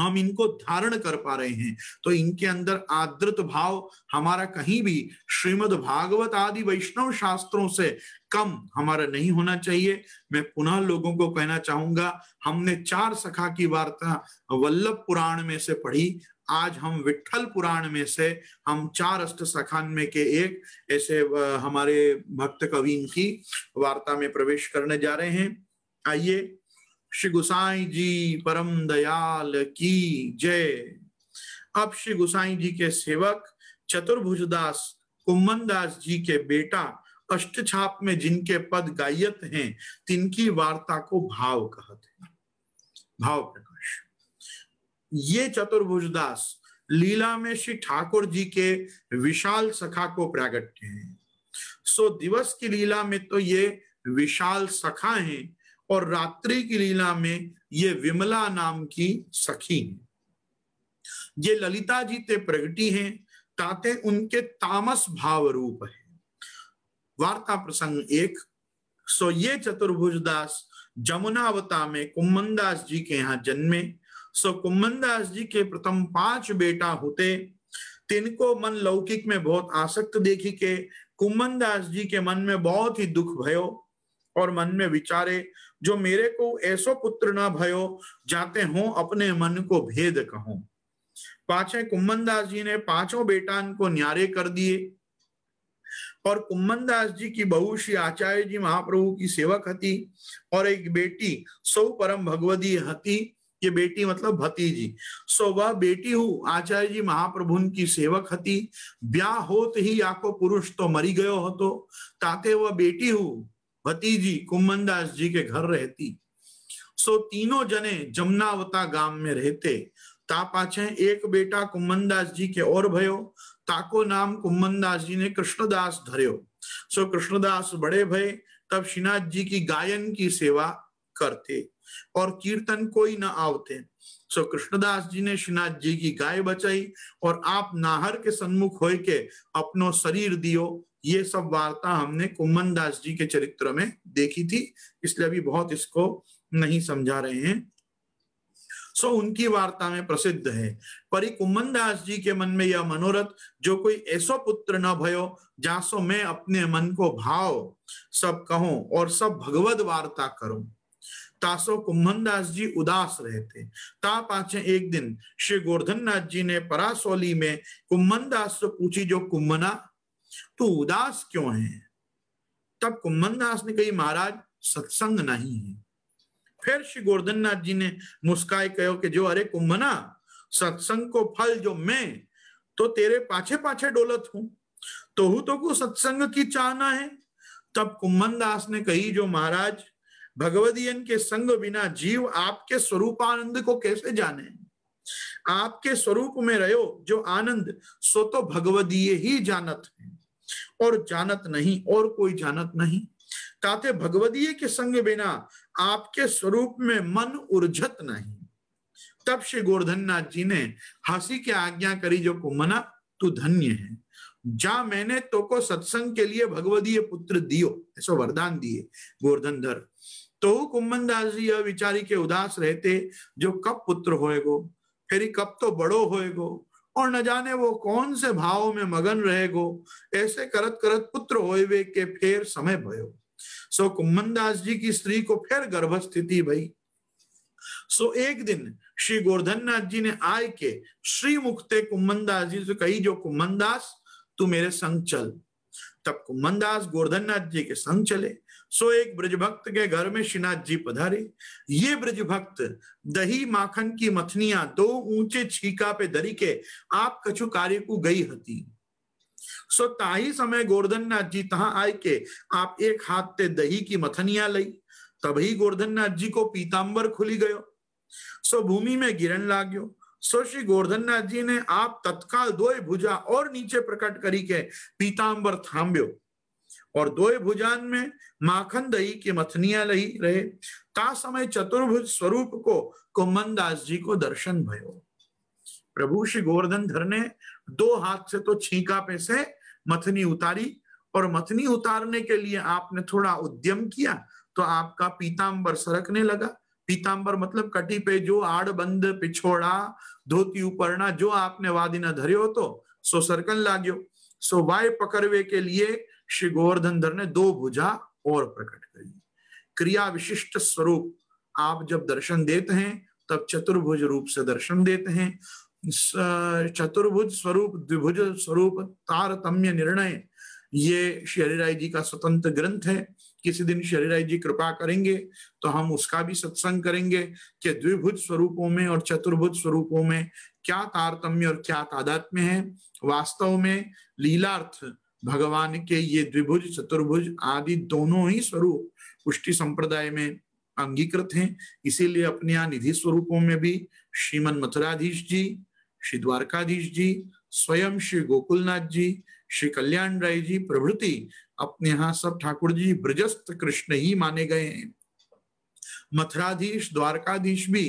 Speaker 1: हम इनको धारण कर पा रहे हैं तो इनके अंदर आदृत भाव हमारा कहीं भी श्रीमद् भागवत आदि वैष्णव शास्त्रों से कम हमारा नहीं होना चाहिए मैं पुनः लोगों को कहना चाहूंगा हमने चार सखा की वार्ता वल्लभ पुराण में से पढ़ी आज हम विठल पुराण में से हम चार अष्ट में के एक ऐसे हमारे भक्त कवीन की वार्ता में प्रवेश करने जा रहे हैं आइए श्री गुसाई जी परम दयाल की जय अब श्री गुसाई जी के सेवक चतुर्भुजदास कुमन दास जी के बेटा अष्ट छाप में जिनके पद गायत हैं तिनकी वार्ता को भाव कहते हैं भाव कहते ये चतुर्भुजदास लीला में श्री ठाकुर जी के विशाल सखा को प्रागट्य है सो दिवस की लीला में तो ये विशाल सखा है और रात्रि की लीला में ये विमला नाम की सखी है ये ललिता जी ते प्रगटी हैं ताते उनके तामस भाव रूप है वार्ता प्रसंग एक सो ये चतुर्भुजदास जमुनावता में कुम्मन दास जी के यहां जन्मे सो कुमन दास जी के प्रथम पांच बेटा होते तिनको मन लौकिक में बहुत आसक्त देखी के कुमन दास जी के मन में बहुत ही दुख भयो और मन में विचारे जो मेरे को ऐसो पुत्र ना भयो जाते हो अपने मन को भेद कहो पाछे कुमन दास जी ने पांचों बेटा को न्यारे कर दिए और कुमन दास जी की बहु श्री आचार्य जी महाप्रभु की सेवक हती और एक बेटी सौ परम भगवती हती ये बेटी मतलब भतीजी सो वह बेटी हूँ आचार्य जी महाप्रभु की सेवक हती ब्याह होत ही आको पुरुष तो मरी गयो तो ताते वह बेटी हूँ भतीजी कुमनदास जी के घर रहती सो तीनों जने जमुनावता गांव में रहते ता पाछे एक बेटा कुमनदास जी के और भयो ताको नाम कुमनदास जी ने कृष्णदास धरियो सो कृष्णदास बड़े भय तब श्रीनाथ जी की गायन की सेवा करते और कीर्तन कोई न आवते सो कृष्णदास जी ने श्रीनाथ जी की गाय बचाई और आप नाहर के सन्मुख हो के अपनो शरीर दियो ये सब वार्ता हमने कुमन दास जी के चरित्र में देखी थी इसलिए अभी बहुत इसको नहीं समझा रहे हैं सो उनकी वार्ता में प्रसिद्ध है कुमन दास जी के मन में यह मनोरथ जो कोई ऐसो पुत्र न भयो जासो मैं अपने मन को भाव सब कहो और सब भगवत वार्ता करूं तासो कुंभनदास जी उदास रहे थे ता पाचे एक दिन श्री गोवर्धन नाथ जी ने परासोली में दास से पूछी जो कुंभना तू उदास क्यों है तब दास ने कही महाराज सत्संग नहीं है फिर श्री गोवर्धन नाथ जी ने मुस्काई कहो कि जो अरे कुंभना सत्संग को फल जो मैं तो तेरे पाछे पाछे डोलत हूं तो हूं तो को सत्संग की चाहना है तब कुंभन दास ने कही जो महाराज भगवदीयन के संग बिना जीव आपके स्वरूपानंद को कैसे जाने आपके स्वरूप में रहो जो आनंद सो तो भगवदीय ही जानत है और जानत नहीं और कोई जानत नहीं ताते भगवदीय के संग बिना आपके स्वरूप में मन उर्जत नहीं तब श्री गोवर्धन नाथ जी ने हंसी की आज्ञा करी जो कुमना तू धन्य है जा मैंने तो को सत्संग के लिए भगवदीय पुत्र दियो ऐसा वरदान दिए गोवर्धन धर तो दास जी यह विचारी के उदास रहते जो कब पुत्र होएगो फिर कब तो बड़ो होएगो और न जाने वो कौन से भाव में मगन रहेगो ऐसे करत करत पुत्र होए के फिर समय भयो सो दास जी की स्त्री को फिर गर्भ स्थिति भई सो एक दिन श्री गोवर्धन नाथ जी ने आय के श्री मुक्ते दास जी से कही जो दास तू मेरे संग चल तब दास गोवर्धन नाथ जी के संग चले सो एक ब्रजभक्त के घर में श्रीनाथ जी पधारे ये ब्रजभक्त दही माखन की मथनिया दो ऊंचे छीका पे धरी के आप कछु कार्य को गई हती सो ताही समय गोर्धन नाथ जी तहा आए के आप एक हाथ ते दही की मथनिया लई तभी गोर्धन नाथ जी को पीताम्बर खुली गयो सो भूमि में गिरन लाग्यो सो श्री गोर्धन नाथ जी ने आप तत्काल दो भुजा और नीचे प्रकट करी के पीताम्बर थाम्यो और दो भुजान में माखन दही की मथनिया लही रहे ता समय चतुर्भुज स्वरूप को कुमनदास जी को दर्शन भयो प्रभु श्री गोवर्धन धर ने दो हाथ से तो छीका पे से मथनी उतारी और मथनी उतारने के लिए आपने थोड़ा उद्यम किया तो आपका पीताम्बर सरकने लगा पीताम्बर मतलब कटी पे जो आड़ बंद पिछोड़ा धोती उपरना जो आपने वादी न हो तो सो सरकन लागो सो वाय पकड़वे के लिए श्री गोवर्धनधर ने दो भुजा और प्रकट करी क्रिया विशिष्ट स्वरूप आप जब दर्शन देते हैं तब चतुर्भुज रूप से दर्शन देते हैं चतुर्भुज स्वरूप द्विभुज स्वरूप तारतम्य निर्णय ये श्री राय जी का स्वतंत्र ग्रंथ है किसी दिन श्री राय जी कृपा करेंगे तो हम उसका भी सत्संग करेंगे कि द्विभुज स्वरूपों में और चतुर्भुज स्वरूपों में क्या तारतम्य और क्या तादात्म्य है वास्तव में लीलार्थ भगवान के ये द्विभुज चतुर्भुज आदि दोनों ही स्वरूप पुष्टि संप्रदाय में अंगीकृत हैं इसीलिए अपने यहाँ निधि स्वरूपों में भी श्रीमन मथुराधीश जी श्री द्वारकाधीश जी स्वयं श्री गोकुलनाथ जी श्री कल्याण राय जी प्रभृति अपने यहाँ सब ठाकुर जी ब्रजस्थ कृष्ण ही माने गए हैं मथुराधीश द्वारकाधीश भी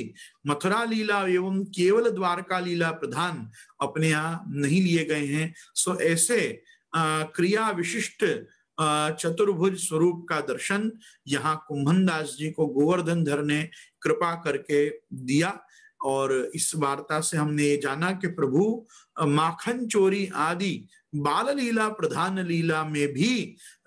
Speaker 1: मथुरा लीला एवं केवल द्वारका लीला प्रधान अपने यहाँ नहीं लिए गए हैं सो ऐसे क्रिया विशिष्ट चतुर्भुज स्वरूप का दर्शन यहाँ कुंभन दास जी को गोवर्धन धर ने कृपा करके दिया और इस वार्ता से हमने ये जाना कि प्रभु माखन चोरी आदि बाल लीला प्रधान लीला में भी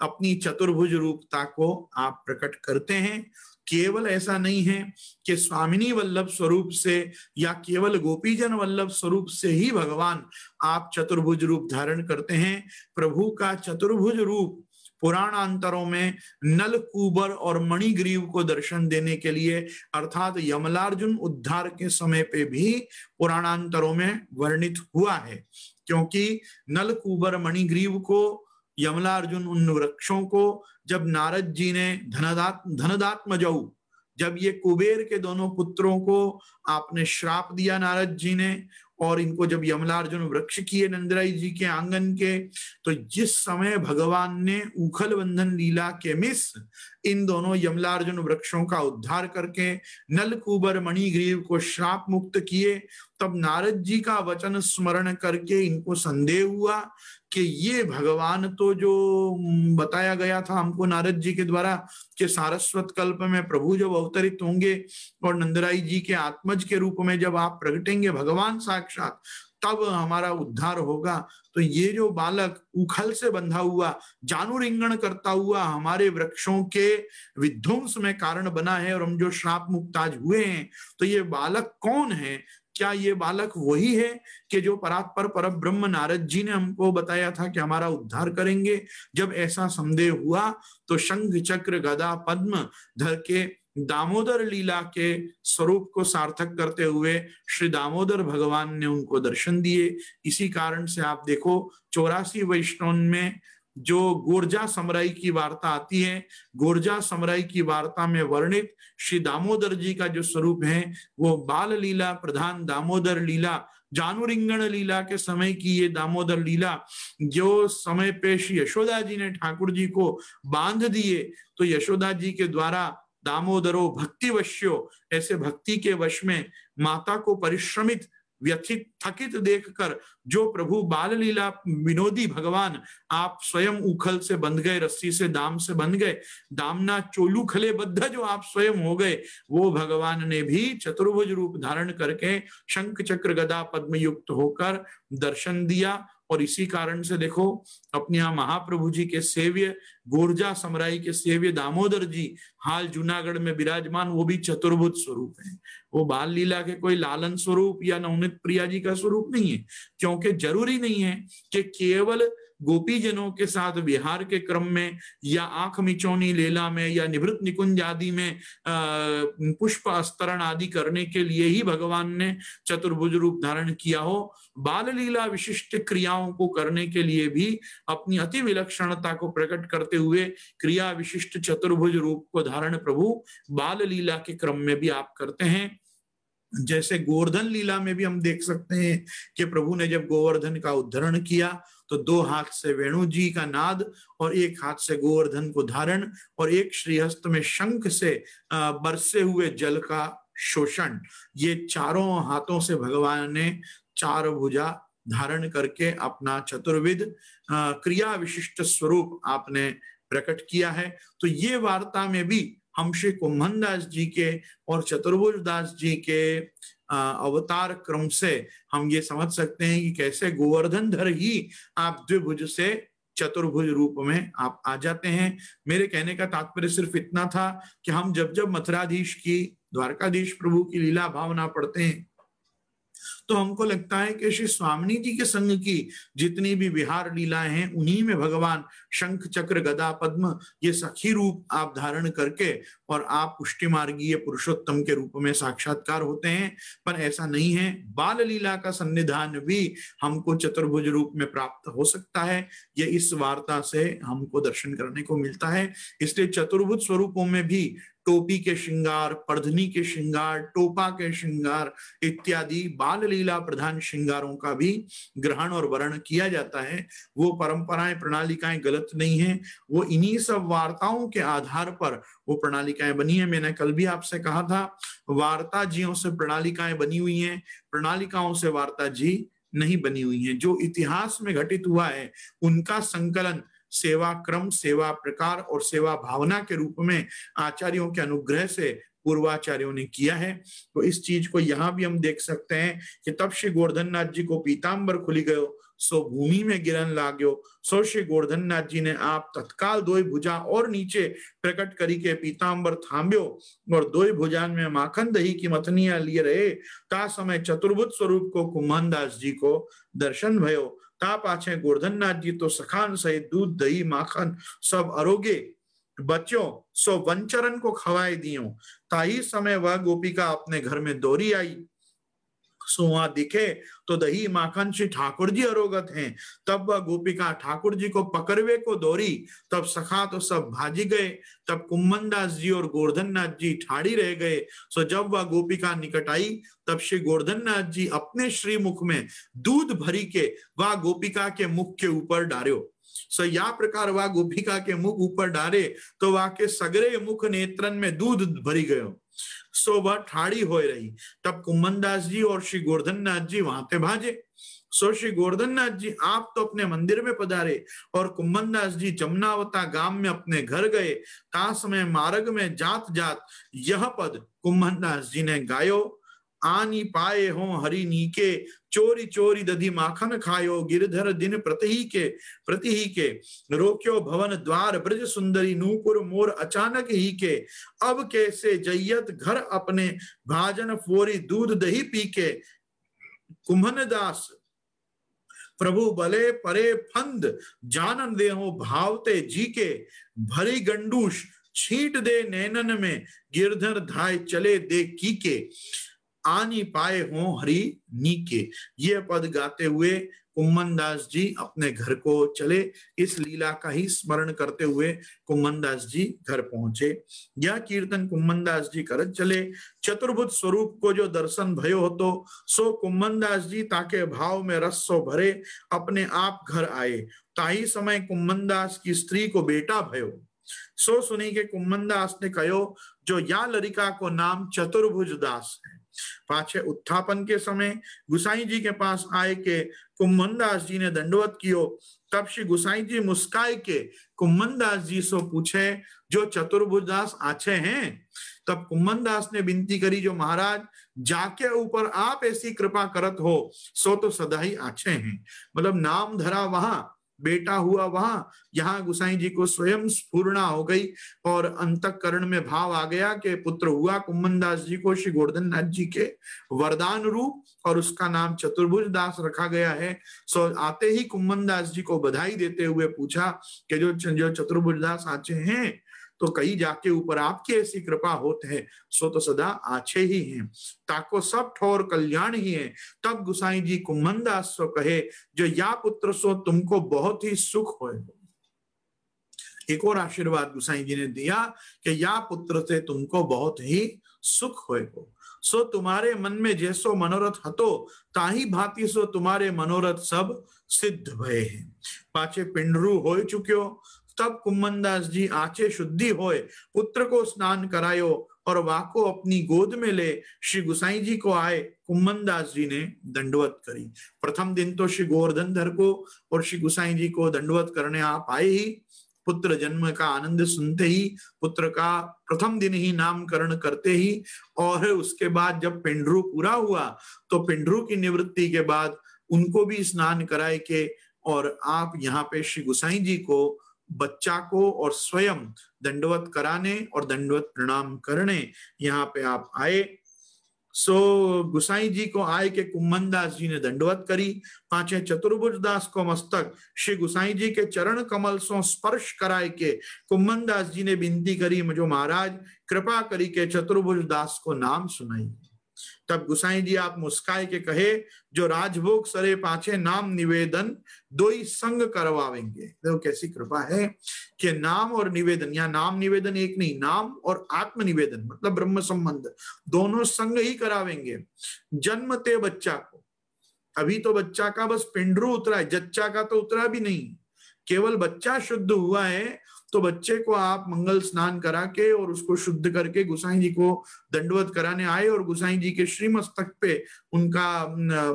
Speaker 1: अपनी चतुर्भुज रूपता को आप प्रकट करते हैं केवल ऐसा नहीं है कि स्वामिनी वल्लभ स्वरूप से या केवल गोपीजन वल्लभ स्वरूप से ही भगवान आप चतुर्भुज रूप धारण करते हैं प्रभु का चतुर्भुज रूप पुराणांतरों में नलकूबर और मणिग्रीव को दर्शन देने के लिए अर्थात यमलार्जुन उद्धार के समय पे भी पुराणांतरों में वर्णित हुआ है क्योंकि नलकूबर मणिग्रीव को यमला अर्जुन उन वृक्षों को जब नारद जी ने धनदात धनदात्म जाऊ जब ये कुबेर के दोनों पुत्रों को आपने श्राप दिया नारद जी ने और इनको जब यमलार्जुन वृक्ष किए नंदराई जी के आंगन के तो जिस समय भगवान ने उखल बंधन लीला के मिस इन दोनों यमलार्जुन वृक्षों का उद्धार करके नलकूबर मणिग्रीव को श्राप मुक्त किए तब नारद जी का वचन स्मरण करके इनको संदेह हुआ कि ये भगवान तो जो बताया गया था हमको नारद जी के द्वारा कि सारस्वत कल्प में प्रभु जब अवतरित होंगे और नंदराई जी के आत्मज के रूप में जब आप प्रगटेंगे भगवान साक्षात तब हमारा उद्धार होगा तो ये जो बालक उखल से बंधा हुआ जानू रिंगण करता हुआ हमारे वृक्षों के विध्वंस में कारण बना है और हम जो श्राप मुक्त आज हुए हैं तो ये बालक कौन है क्या ये बालक वही है कि जो परात्पर पर ब्रह्म नारद जी ने हमको बताया था कि हमारा उद्धार करेंगे जब ऐसा संदेह हुआ तो शंख चक्र गदा पद्म धर के दामोदर लीला के स्वरूप को सार्थक करते हुए श्री दामोदर भगवान ने उनको दर्शन दिए इसी कारण से आप देखो चौरासी वैष्णव में जो गोर्जा समराई की वार्ता आती है गोरजा समराई की वार्ता में वर्णित श्री दामोदर जी का जो स्वरूप है वो बाल लीला प्रधान दामोदर लीला जानुरिंगण लीला के समय की ये दामोदर लीला जो समय पे श्री यशोदा जी ने ठाकुर जी को बांध दिए तो यशोदा जी के द्वारा दामोदरो भक्ति वश्यो ऐसे भक्ति के वश में माता को परिश्रमित व्यथित थकित देखकर जो प्रभु बाल लीला विनोदी भगवान आप स्वयं उखल से बंध गए रस्सी से दाम से बंध गए दामना चोलू खले बद्ध जो आप स्वयं हो गए वो भगवान ने भी चतुर्भुज रूप धारण करके शंख चक्र गदा पद्म युक्त होकर दर्शन दिया और इसी कारण से देखो अपने यहाँ महाप्रभु जी के सेव्य गोर्जा समराई के सेव्य दामोदर जी हाल जूनागढ़ में विराजमान वो भी चतुर्भुत स्वरूप है वो बाल लीला के कोई लालन स्वरूप या नवनीत प्रिया जी का स्वरूप नहीं है क्योंकि जरूरी नहीं है कि केवल गोपीजनों के साथ विहार के क्रम में या आंख मिचौनी लेला में या निवृत्त निकुंज आदि में पुष्प स्तरण आदि करने के लिए ही भगवान ने चतुर्भुज रूप धारण किया हो बाल लीला विशिष्ट क्रियाओं को करने के लिए भी अपनी अति विलक्षणता को प्रकट करते हुए क्रिया विशिष्ट चतुर्भुज रूप को धारण प्रभु बाल लीला के क्रम में भी आप करते हैं जैसे गोवर्धन लीला में भी हम देख सकते हैं कि प्रभु ने जब गोवर्धन का उद्धरण किया तो दो हाथ से वेणु जी का नाद और एक हाथ से गोवर्धन को धारण और एक श्रीहस्त में शंख से बरसे हुए जल का शोषण ये चारों हाथों से भगवान ने चार भुजा धारण करके अपना चतुर्विद क्रिया विशिष्ट स्वरूप आपने प्रकट किया है तो ये वार्ता में भी हम श्री कुंभन दास जी के और चतुर्भुज दास जी के अवतार क्रम से हम ये समझ सकते हैं कि कैसे गोवर्धन धर ही आप द्विभुज से चतुर्भुज रूप में आप आ जाते हैं मेरे कहने का तात्पर्य सिर्फ इतना था कि हम जब जब मथुराधीश की द्वारकाधीश प्रभु की लीला भावना पढ़ते हैं तो हमको लगता है कि श्री स्वामी जी के संग की जितनी भी विहार लीलाएं हैं उन्हीं में भगवान शंख चक्र गदा पद्म ये सखी रूप आप धारण करके और आप पुष्टि मार्गीय पुरुषोत्तम के रूप में साक्षात्कार होते हैं पर ऐसा नहीं है बाल लीला का सन्निधान भी हमको चतुर्भुज रूप में प्राप्त हो सकता है ये इस वार्ता से हमको दर्शन करने को मिलता है इसलिए चतुर्भुज स्वरूपों में भी टोपी के श्रृंगार पर्धनी के श्रृंगार टोपा के श्रृंगार इत्यादि बाल लीला लीला प्रधान श्रृंगारों का भी ग्रहण और वर्ण किया जाता है वो परंपराएं प्रणालिकाएं गलत नहीं है वो इन्हीं सब वार्ताओं के आधार पर वो प्रणालिकाएं बनी है मैंने कल भी आपसे कहा था वार्ता जियों से प्रणालिकाएं बनी हुई हैं प्रणालिकाओं से वार्ता जी नहीं बनी हुई है जो इतिहास में घटित हुआ है उनका संकलन सेवा क्रम सेवा प्रकार और सेवा भावना के रूप में आचार्यों के अनुग्रह से पूर्वाचार्यों ने किया है तो इस चीज को यहाँ भी हम देख सकते हैं कि तब श्री गोवर्धन नाथ जी को पीताम्बर खुली गयो सो भूमि में गिरन लाग्यो सो श्री गोवर्धन नाथ जी ने आप तत्काल दो भुजा और नीचे प्रकट करी के पीताम्बर थाम्यो और दो भुजान में माखन दही की मथनिया लिए रहे ता समय चतुर्भुत स्वरूप को कुमान दास जी को दर्शन भयो ता पाछे गोवर्धन नाथ जी तो सखान सहित दूध दही माखन सब आरोग्य बच्चों सो वंचरन को खवाए दियो ताही समय वह गोपिका अपने घर में दौड़ी आई सो वहां दिखे तो दही माखन श्री ठाकुर जी अरोगत हैं तब वह गोपिका ठाकुर जी को पकड़वे को दौड़ी तब सखा तो सब भाजी गए तब कुम्मन जी और गोवर्धन नाथ जी ठाड़ी रह गए सो जब वह गोपिका निकट आई तब श्री गोवर्धन नाथ जी अपने श्री मुख में दूध भरी के वह गोपिका के मुख के ऊपर डारो सो या प्रकार वह गोपिका के मुख ऊपर डारे तो वह के सगरे मुख नेत्रन में दूध भरी गयो सो वह ठाड़ी हो रही तब कुमनदास जी और श्री गोवर्धन नाथ जी वहां पे भाजे सो श्री गोवर्धन नाथ जी आप तो अपने मंदिर में पधारे और कुंभन दास जी जमुनावता गांव में अपने घर गए तास में मार्ग में जात जात यह पद कुंभन दास जी ने गायो आनी पाए हो हरि नीके चोरी चोरी दधि माखन खायो गिरधर दिन प्रतिही के प्रतिही के रोक्यो भवन द्वार ब्रज सुंदरी नूपुर मोर अचानक ही के अब कैसे जयत घर अपने भाजन फोरी दूध दही पी के कुंभन दास प्रभु बले परे फंद जानन दे हो भावते जी के भरी गंडूश छीट दे नैनन में गिरधर धाय चले दे की के आनी पाए हो हरि नी के ये पद गाते हुए कुम्मन दास जी अपने घर को चले इस लीला का ही स्मरण करते हुए कुम्मन दास जी घर पहुंचे यह कीर्तन कुम्मन दास जी कर चले चतुर्भुत स्वरूप को जो दर्शन भयो हो तो सो कुम्मन दास जी ताके भाव में रस सो भरे अपने आप घर आए ताही समय कुम्मन दास की स्त्री को बेटा भयो सो सुनी के कुम्मन दास ने कहो जो या लड़िका को नाम चतुर्भुज दास है पाछे उत्थापन के समय गुसाई जी के पास आए के कुम्भन दास जी ने दंडवत कियो तब श्री गुसाई जी मुस्काए के कुम्भन दास जी सो पूछे जो चतुर्भुजदास आछे हैं तब कुम्भन दास ने विनती करी जो महाराज जाके ऊपर आप ऐसी कृपा करत हो सो तो सदा ही आछे हैं मतलब नाम धरा वहां बेटा हुआ वहां यहाँ गुसाई जी को स्वयं स्फूर्णा हो गई और अंतकरण में भाव आ गया कि पुत्र हुआ कुम्बन दास जी को श्री गोवर्धन नाथ जी के वरदान रूप और उसका नाम चतुर्भुज दास रखा गया है सो आते ही कुम्बन दास जी को बधाई देते हुए पूछा कि जो जो चतुर्भुज दास आचे हैं तो कई जाके ऊपर आपकी ऐसी कृपा होते हैं सो तो सदा आछे ही हैं ताको सब ठोर कल्याण ही है तब गुसाई जी को मंदास कहे जो या पुत्र सो तुमको बहुत ही सुख हो एक और आशीर्वाद गुसाई जी ने दिया कि या पुत्र से तुमको बहुत ही सुख होएगो सो तुम्हारे मन में जैसो मनोरथ हतो ताही भांति सो तुम्हारे मनोरथ सब सिद्ध भये हैं पाचे पिंडरू हो चुक्यो तब कुमनदास जी आचे शुद्धि होए पुत्र को स्नान करायो और वाको अपनी गोद में ले श्री गुसाई जी को आए कुम्मन दास जी ने दंडवत करी प्रथम दिन तो श्री धर को और श्री गुसाई जी को दंडवत करने आप आए ही पुत्र जन्म का आनंद सुनते ही पुत्र का प्रथम दिन ही नामकरण करते ही और उसके बाद जब पिंडरू पूरा हुआ तो पिंडरू की निवृत्ति के बाद उनको भी स्नान कराए के और आप यहाँ पे श्री गुसाई जी को बच्चा को और स्वयं दंडवत कराने और दंडवत प्रणाम करने यहाँ पे आप आए सो so, गुसाई जी को आए के कुम्भन दास जी ने दंडवत करी पांचे चतुर्भुज दास को मस्तक श्री गुसाई जी के चरण कमल सो स्पर्श कराए के कुम्भन दास जी ने बिनती करी मुझो महाराज कृपा करी के चतुर्भुज दास को नाम सुनाई तब गुसाई जी आप मुस्काए के कहे जो राजभोग सरे पाछे नाम निवेदन दो ही संग करवावेंगे देखो कैसी कृपा है कि नाम और निवेदन या नाम निवेदन एक नहीं नाम और आत्म निवेदन मतलब ब्रह्म संबंध दोनों संग ही करावेंगे जन्म ते बच्चा को अभी तो बच्चा का बस पिंडरू उतरा है जच्चा का तो उतरा भी नहीं केवल बच्चा शुद्ध हुआ है तो बच्चे को आप मंगल स्नान करा के और उसको शुद्ध करके गुसाई जी को दंडवत कराने आए और गुसाई जी के श्रीमस्तक पे उनका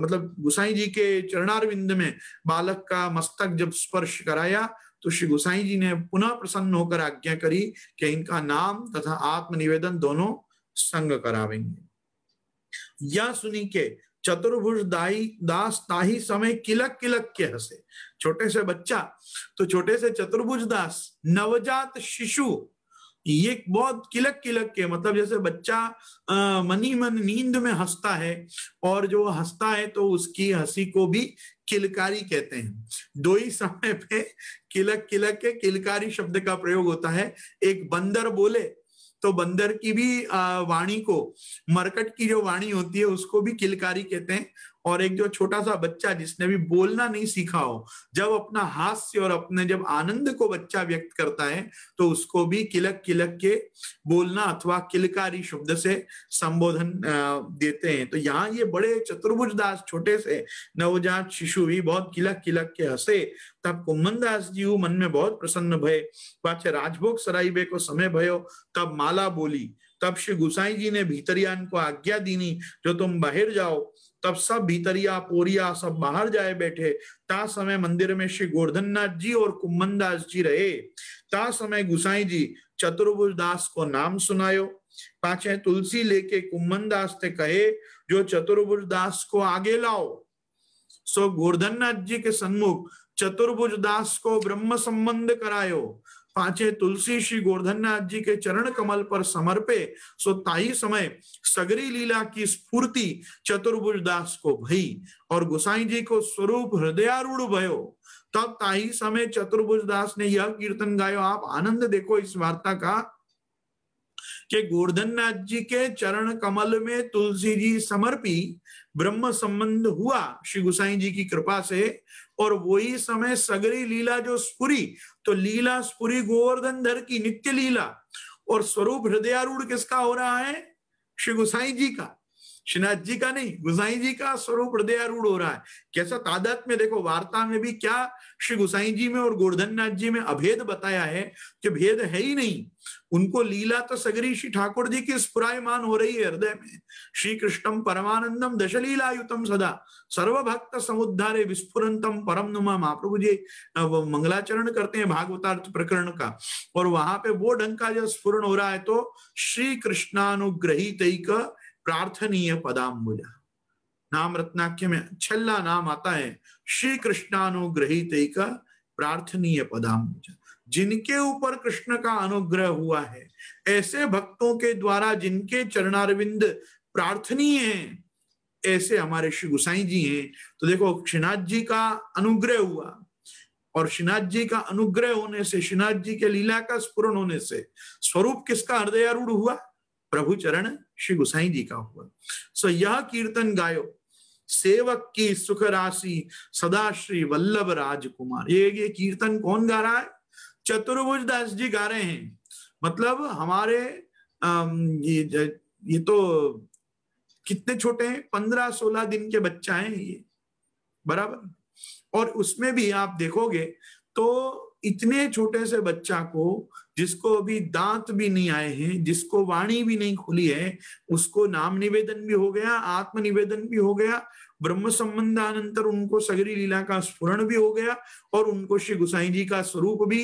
Speaker 1: मतलब गुसाई जी के चरणारविंद में बालक का मस्तक जब स्पर्श कराया तो श्री गुसाई जी ने पुनः प्रसन्न होकर आज्ञा करी कि इनका नाम तथा आत्मनिवेदन दोनों संग करावेंगे यह सुनी के चतुर्भुज दाई दास ताही समय किलक किलक के हसे छोटे से बच्चा तो छोटे से चतुर्भुज दास नवजात शिशु ये बहुत किलक किलक के मतलब जैसे बच्चा आ, मनी मन नींद में हंसता है और जो हंसता है तो उसकी हंसी को भी किलकारी कहते हैं दो ही समय पे किलक किलक के किलकारी शब्द का प्रयोग होता है एक बंदर बोले तो बंदर की भी वाणी को मरकट की जो वाणी होती है उसको भी किलकारी कहते हैं और एक जो छोटा सा बच्चा जिसने भी बोलना नहीं सीखा हो जब अपना हास्य और अपने जब आनंद को बच्चा व्यक्त करता है तो उसको भी किलक किलक के बोलना अथवा किलकारी शब्द से संबोधन देते हैं तो यहाँ ये बड़े चतुर्भुज दास छोटे से नवजात शिशु भी बहुत किलक किलक के हंसे तब कुमन दास जी मन में बहुत प्रसन्न भय पाचे राजभोग सराइबे को समय भयो तब माला बोली तब श्री गुसाई जी ने भीतरियान को आज्ञा दीनी जो तुम बाहर जाओ तब सब भीतरिया पोरिया सब बाहर जाए बैठे ता समय मंदिर में श्री गोवर्धननाथ जी और कुम्बन दास जी रहे ता समय गुसाई जी चतुर्भुज दास को नाम सुनायो पाचे तुलसी लेके कुमन दास ने कहे जो चतुर्भुज दास को आगे लाओ सो नाथ जी के सन्मुख चतुर्भुज दास को ब्रह्म संबंध करायो पांचे तुलसी श्री गोवर्धननाथ जी के चरण कमल पर समर्पे सो ताई समय सगरी लीला की स्फूर्ति चतुर्भुज दास को भई और गोसाई जी को स्वरूप हृदयारूढ़ भयो तब ताई समय चतुर्भुज दास ने यह कीर्तन गायो आप आनंद देखो इस वार्ता का के गोर्धन नाथ जी के चरण कमल में तुलसी जी समर्पी ब्रह्म संबंध हुआ श्री गुसाई जी की कृपा से और वही समय सगरी लीला जो स्पुरी तो लीला स्पुरी गोवर्धन धर की नित्य लीला और स्वरूप हृदयारूढ़ किसका हो रहा है श्री गुसाई जी का श्रीनाथ जी का नहीं गुसाई जी का स्वरूप हृदयारूढ़ हो रहा है कैसा तादात में देखो वार्ता में भी क्या श्री गुसाई जी में और गोवर्धन नाथ जी में अभेद बताया है कि भेद है ही नहीं उनको लीला तो सगरी श्री ठाकुर जी की स्पुरायमान हो रही है हृदय में श्री कृष्णम परमानंदम दशलीलायुतम सदा सर्वभक्त समुद्धारे विस्फुरंतम परम नुमा महाप्रभु जी मंगलाचरण करते हैं भागवतार्थ प्रकरण का और वहां पे वो ढंग का जब स्फुरन हो रहा है तो श्री कृष्णानुग्रही का प्रार्थनीय पदाम्बुज नाम रत्नाख्य में छल्ला नाम आता है श्री कृष्णानुग्रहित का प्रार्थनीय पदाम्बुज जिनके ऊपर कृष्ण का अनुग्रह हुआ है ऐसे भक्तों के द्वारा जिनके चरणारविंद प्रार्थनीय हैं ऐसे हमारे श्री गुसाई जी हैं तो देखो श्रीनाथ जी का अनुग्रह हुआ और श्रीनाथ जी का अनुग्रह होने से श्रीनाथ जी के लीला का स्पुर होने से स्वरूप किसका हृदयारूढ़ हुआ प्रभु चरण श्री गुसाई जी का हुआ सो यह कीर्तन गायो सेवक की सुख राशि सदा श्री वल्लभ राजकुमार ये ये कीर्तन कौन गा रहा है चतुर्भुज दास जी गा रहे हैं मतलब हमारे ये ये तो कितने छोटे हैं पंद्रह सोलह दिन के बच्चा हैं ये बराबर और उसमें भी आप देखोगे तो इतने छोटे से बच्चा को जिसको अभी दांत भी नहीं आए हैं जिसको वाणी भी नहीं खुली है उसको नाम निवेदन भी हो गया आत्म निवेदन भी हो गया ब्रह्म संबंधानंतर उनको सगरी लीला का स्फुरण भी हो गया और उनको श्री गुसाई जी का स्वरूप भी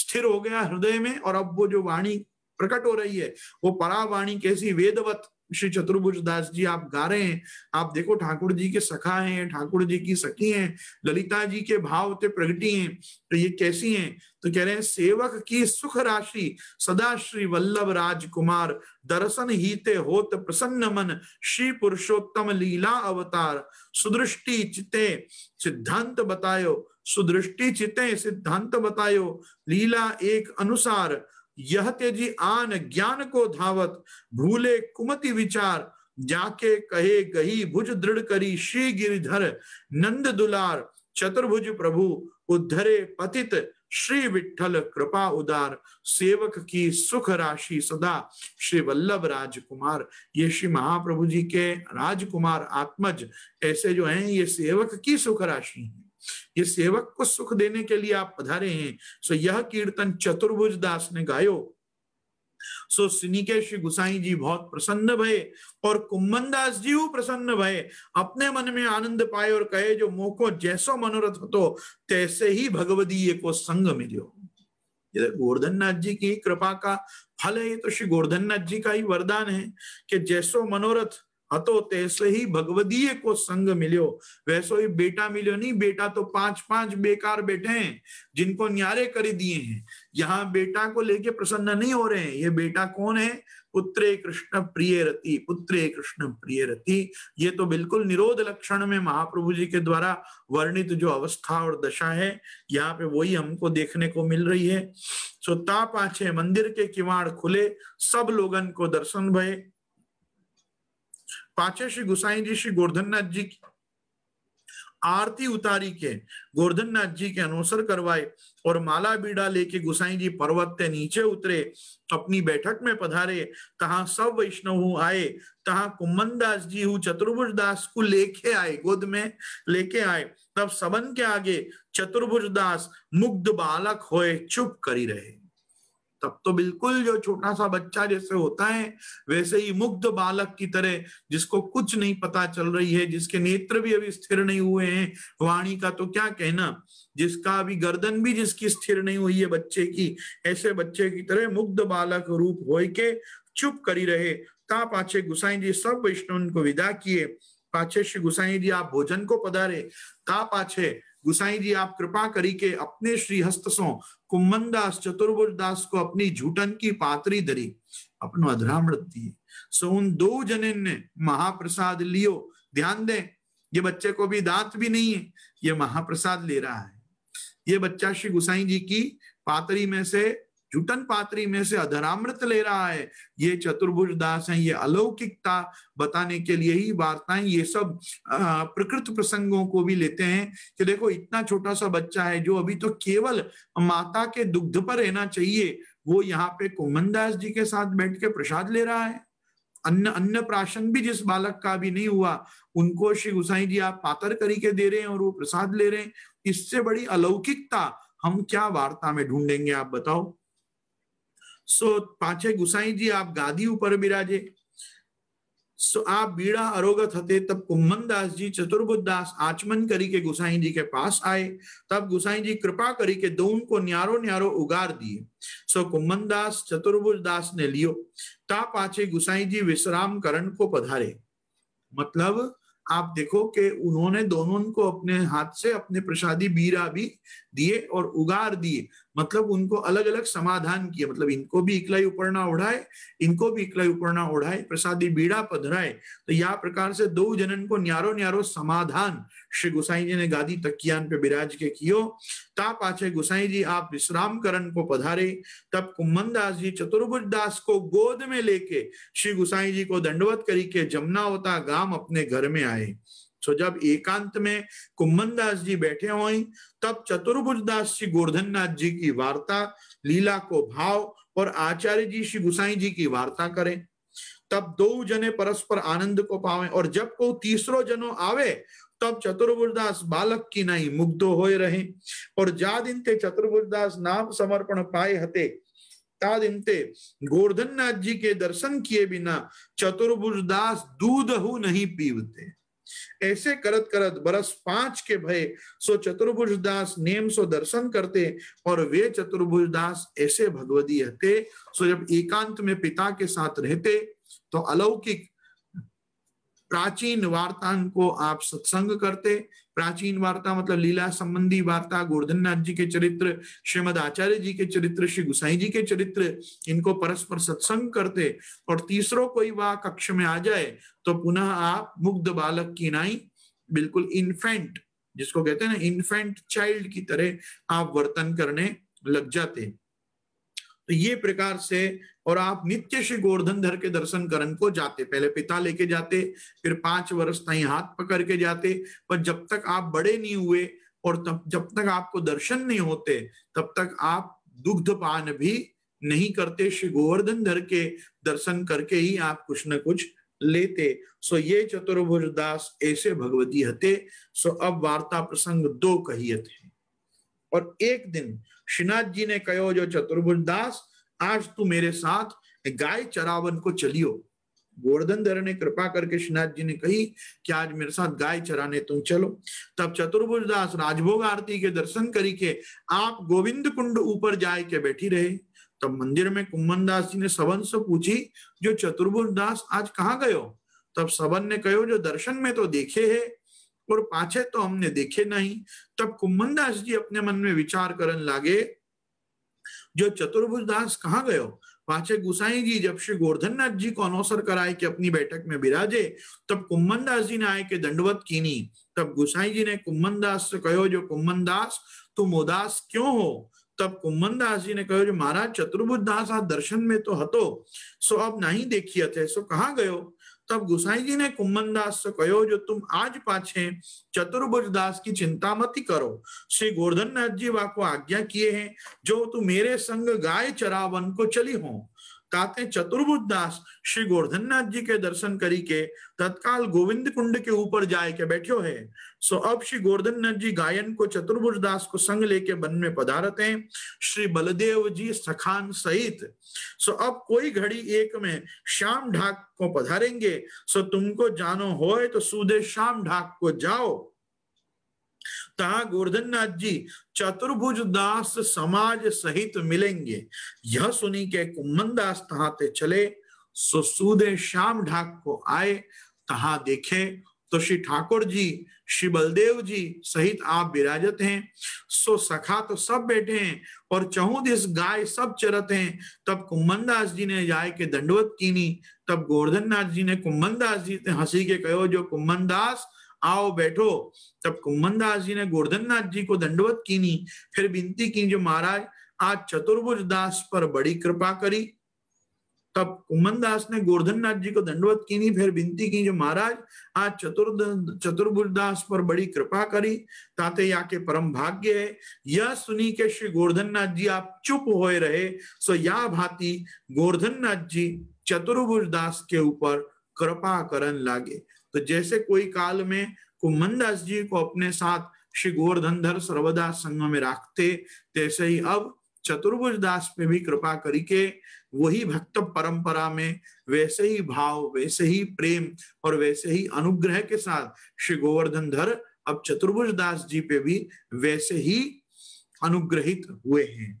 Speaker 1: स्थिर हो गया हृदय में और अब वो जो वाणी प्रकट हो रही है वो परावाणी कैसी वेदवत श्री चतुर्भुज दास जी आप गा रहे हैं आप देखो ठाकुर जी के सखा हैं ठाकुर जी की सखी हैं ललिता जी के भाव ते प्रगटी हैं तो ये कैसी हैं तो कह रहे हैं सेवक की सुख राशि सदा श्री वल्लभ राजकुमार दर्शन हीते होत प्रसन्न मन श्री पुरुषोत्तम लीला अवतार सुदृष्टि चिते सिद्धांत बतायो सुदृष्टि चिते सिद्धांत बतायो लीला एक अनुसार यह तेजी आन ज्ञान को धावत भूले कुमति विचार जाके कहे गही भुज दृढ़ करी श्री गिरिधर नंद दुलार चतुर्भुज प्रभु उद्धरे पतित श्री विठल कृपा उदार सेवक की सुख राशि सदा श्री वल्लभ राजकुमार ये श्री महाप्रभु जी के राजकुमार आत्मज ऐसे जो हैं ये सेवक की सुख राशि है ये सेवक को सुख देने के लिए आप पधारे हैं सो यह कीर्तन चतुर्भुज दास ने गायो सो सिनिकेश गुसाई जी बहुत प्रसन्न भय और कुम्बन दास जी प्रसन्न भय अपने मन में आनंद पाए और कहे जो मोह को जैसो मनोरथ हो तो तैसे ही भगवदीय को संग मिलो तो गोवर्धन नाथ जी की कृपा का फल है ये तो श्री गोवर्धन नाथ जी का ही वरदान है कि जैसो मनोरथ तो तैसे ही भगवदीय को संग मिलो वैसो ही बेटा मिलो नहीं बेटा तो पांच पांच बेकार बेटे हैं जिनको न्यारे कर दिए हैं यहाँ बेटा को लेके प्रसन्न नहीं हो रहे हैं ये बेटा कौन है पुत्रे कृष्ण प्रिय रति पुत्रे कृष्ण प्रिय रति ये तो बिल्कुल निरोध लक्षण में महाप्रभु जी के द्वारा वर्णित जो अवस्था और दशा है यहाँ पे वही हमको देखने को मिल रही है सो ताप पाछे मंदिर के किवाड़ खुले सब लोगन को दर्शन भय पाचे श्री गुसाई जी श्री गोर्धन नाथ जी की आरती उतारी के गोर्धन नाथ जी के अनुसर करवाए और माला बीड़ा लेके गुसाई जी पर्वत के नीचे उतरे अपनी बैठक में पधारे कहा सब वैष्णव आए कहा कुमन दास जी हु चतुर्भुज दास को लेके आए गोद में लेके आए तब सबन के आगे चतुर्भुज दास मुग्ध बालक होए चुप करी रहे तब तो बिल्कुल जो छोटा सा बच्चा जैसे होता है वैसे ही मुग्ध बालक की तरह जिसको कुछ नहीं पता चल रही है जिसके नेत्र भी अभी स्थिर नहीं हुए हैं वाणी का तो क्या कहना जिसका अभी गर्दन भी जिसकी स्थिर नहीं हुई है बच्चे की ऐसे बच्चे की तरह मुग्ध बालक रूप हो के चुप करी रहे ता पाचे गुसाई जी सब वैष्णव उनको विदा किए पाचे श्री गुसाई जी आप भोजन को पधारे ता पाछे गुसाई जी आप कृपा करी के अपने श्रीहस्त सो कुम्मनदास चतुर्भुज दास को अपनी झूठन की पात्री धरी अपनो अधरामृत दिए सो उन दो जनिन ने महाप्रसाद लियो ध्यान दें ये बच्चे को भी दांत भी नहीं है ये महाप्रसाद ले रहा है ये बच्चा श्री गुसाई जी की पातरी में से जुटन पात्री में से अधरामृत ले रहा है ये चतुर्भुज दास है ये अलौकिकता बताने के लिए ही वार्ताएं ये सब प्रकृत प्रसंगों को भी लेते हैं कि देखो इतना छोटा सा बच्चा है जो अभी तो केवल माता के दुग्ध पर रहना चाहिए वो यहाँ पे कोमन दास जी के साथ बैठ के प्रसाद ले रहा है अन्य अन्य प्राशन भी जिस बालक का भी नहीं हुआ उनको श्री गुसाई जी आप पातर करी के दे रहे हैं और वो प्रसाद ले रहे हैं इससे बड़ी अलौकिकता हम क्या वार्ता में ढूंढेंगे आप बताओ सो पाचे गुसाई जी आप गादी ऊपर बिराजे सो आप बीड़ा अरोगत हते तब कुम्भन दास जी चतुर्बुद्ध दास आचमन करी के गुसाई जी के पास आए तब गुसाई जी कृपा करी के दोन को न्यारो न्यारो उगार दिए सो कुम्भन दास चतुर्बुद्ध दास ने लियो ता पाचे गुसाई जी विश्राम करण को पधारे मतलब आप देखो कि उन्होंने दोनों को अपने हाथ से अपने प्रसादी बीरा भी दिए और उगार दिए मतलब उनको अलग अलग समाधान किया मतलब इनको भी इकलाई उपरणा ओढ़ाए इनको भी इकलाई उपरणा ओढ़ाए प्रसादी बीड़ा पधराए तो या प्रकार से दो जनन को न्यारो न्यारो समाधान श्री गुसाई जी ने गादी तकियान पे बिराज के कियो ता पाछे गुसाई जी आप विश्राम करण को पधारे तब कुम्मन दास जी चतुर्भुज दास को गोद में लेके श्री गुसाई जी को दंडवत करी के जमुना होता गांव अपने घर में आए सो जब एकांत में कुम्भन दास जी बैठे हुई तब चतुर्भुज दास श्री गोर्धन नाथ जी की वार्ता लीला को भाव और आचार्य जी श्री गुसाई जी की वार्ता करें तब दो जने परस्पर आनंद को पावे और जब को तीसरो जनो आवे तब चतुर्भुजदास बालक की नहीं मुग्ध हो रहे और जा दिन ते चतुर्भुजदास नाम समर्पण पाए हते ता दिन ते गोर्धन नाथ जी के दर्शन किए बिना चतुर्भुजदास दूध हु नहीं पीवते ऐसे करत करत बरस पांच के भय सो चतुर्भुज दास नेम सो दर्शन करते और वे चतुर्भुज दास ऐसे भगवदी रहते सो जब एकांत में पिता के साथ रहते तो अलौकिक प्राचीन वार्ता को आप सत्संग करते प्राचीन वार्ता मतलब लीला संबंधी वार्ता नाथ जी के चरित्र श्रीमद आचार्य जी के चरित्र श्री गुसाई जी के चरित्र इनको परस्पर सत्संग करते और तीसरों कोई वाह कक्ष में आ जाए तो पुनः आप मुग्ध बालक की नाई बिल्कुल इन्फेंट जिसको कहते हैं ना इन्फेंट चाइल्ड की तरह आप वर्तन करने लग जाते हैं तो ये प्रकार से और आप नित्य श्री धर के दर्शन करण को जाते पहले पिता लेके जाते फिर पांच वर्ष तई हाथ पकड़ के जाते पर जब तक आप बड़े नहीं हुए और तब जब तक आपको दर्शन नहीं होते तब तक आप दुग्ध पान भी नहीं करते श्री गोवर्धन धर के दर्शन करके ही आप कुछ न कुछ लेते सो ये चतुर्भुज दास ऐसे भगवती हते सो अब वार्ता प्रसंग दो कहिए थे और एक दिन श्रीनाथ जी ने कहो जो चतुर्भुज दास आज तू मेरे साथ गाय चरावन को चलियो गोवर्धन धर ने कृपा करके श्रीनाथ जी ने कही कि आज मेरे साथ गाय चराने तुम चलो तब चतुर्भुज दास राजभोग आरती के दर्शन करी के आप गोविंद कुंड ऊपर जाए के बैठी रहे तब मंदिर में कुमन दास जी ने सबन से पूछी जो चतुर्भुज दास आज कहाँ गयो तब सबन ने कहो जो दर्शन में तो देखे है और पाछे तो हमने देखे नहीं तब कुमनदास जी अपने मन में विचार करन लागे जो चतुर्भुज दास कहा गयो पाछे गुसाई जी जब श्री गोवर्धन नाथ जी को अनोसर कराए कि अपनी बैठक में बिराजे तब कुमन दास जी ने आए के दंडवत कीनी तब गुसाई जी ने कुम्मन दास से कहो जो कुम्भन दास तुम उदास क्यों हो तब कुम्मन दास जी ने कहो जो महाराज चतुर्भुज दास आज दर्शन में तो हतो सो अब नहीं देखिए थे सो कहाँ गयो तब जी ने कुमन दास से कहो जो तुम आज पाछे चतुर्भुज दास की चिंता मत करो श्री गोवर्धन नाथ जी वाको आज्ञा किए हैं जो तुम मेरे संग गाय चरावन को चली हो ताते चतुर्भुज दास श्री गोवर्धन नाथ जी के दर्शन करी के तत्काल गोविंद कुंड के ऊपर जाए के बैठो है सो अब श्री गोवर्धन नाथ जी गायन को चतुर्भुज दास को संग लेके बन में पधारत हैं श्री बलदेव जी सखान सहित सो अब कोई घड़ी एक में श्याम ढाक को पधारेंगे सो तुमको जानो हो तो सूदे श्याम ढाक को जाओ कहा नाथ जी चतुर्भुज दास समाज सहित मिलेंगे यह सुनी के कुम्भन दास तहाते चले सो सूदे श्याम ढाक को आए तहा देखे तो श्री ठाकुर जी श्री बलदेव जी सहित आप विराजत हैं सो सखा तो सब बैठे हैं और दिस गाय सब चरत हैं तब दास जी ने जाए के दंडवत कीनी तब गोवर्धन नाथ जी ने दास जी हंसी के कहो जो दास आओ बैठो तब कुमनदास जी ने गोवर्धन जी को दंडवत कीनी फिर विनती की जो महाराज आज चतुर्भुज दास पर बड़ी कृपा करी तब कुमन दास ने गोवर्धन नाथ जी को दंडवत कीनी फिर विनती की जो महाराज आज चतुर्द चतुर्भुज दास पर बड़ी कृपा करी ताते या के परम भाग्य है यह सुनी के श्री गोवर्धन नाथ जी आप चुप होए रहे सो या भाती गोवर्धन नाथ जी चतुर्भुज दास के ऊपर कृपा करन लागे तो जैसे कोई काल में कुमनदास जी को अपने साथ श्री गोवर्धनधर सर्वदा संग में रखते तैसे ही अब चतुर्भुज दास पे भी कृपा करके वही भक्त परंपरा में वैसे ही भाव वैसे ही प्रेम और वैसे ही अनुग्रह के साथ श्री गोवर्धन धर अब चतुर्भुज दास जी पे भी वैसे ही अनुग्रहित हुए हैं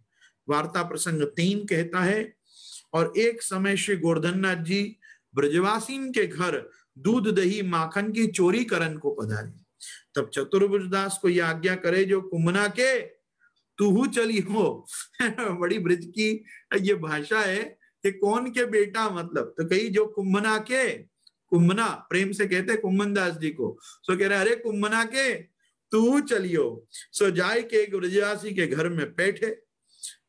Speaker 1: वार्ता प्रसंग तीन कहता है और एक समय श्री गोवर्धन नाथ जी ब्रजवासीन के घर दूध दही माखन की चोरी करण को पधारे तब चतुर्भुजदास को यह आज्ञा करे जो कुमना के तुह चली हो बड़ी ब्रज की ये भाषा है कि कौन के बेटा मतलब तो कही जो कुंभना के कुंभना प्रेम से कहते कुंभन दास जी को सो कह रहे अरे कुंभना के तू चलियो सो जाय के एक ब्रजवासी के घर में बैठे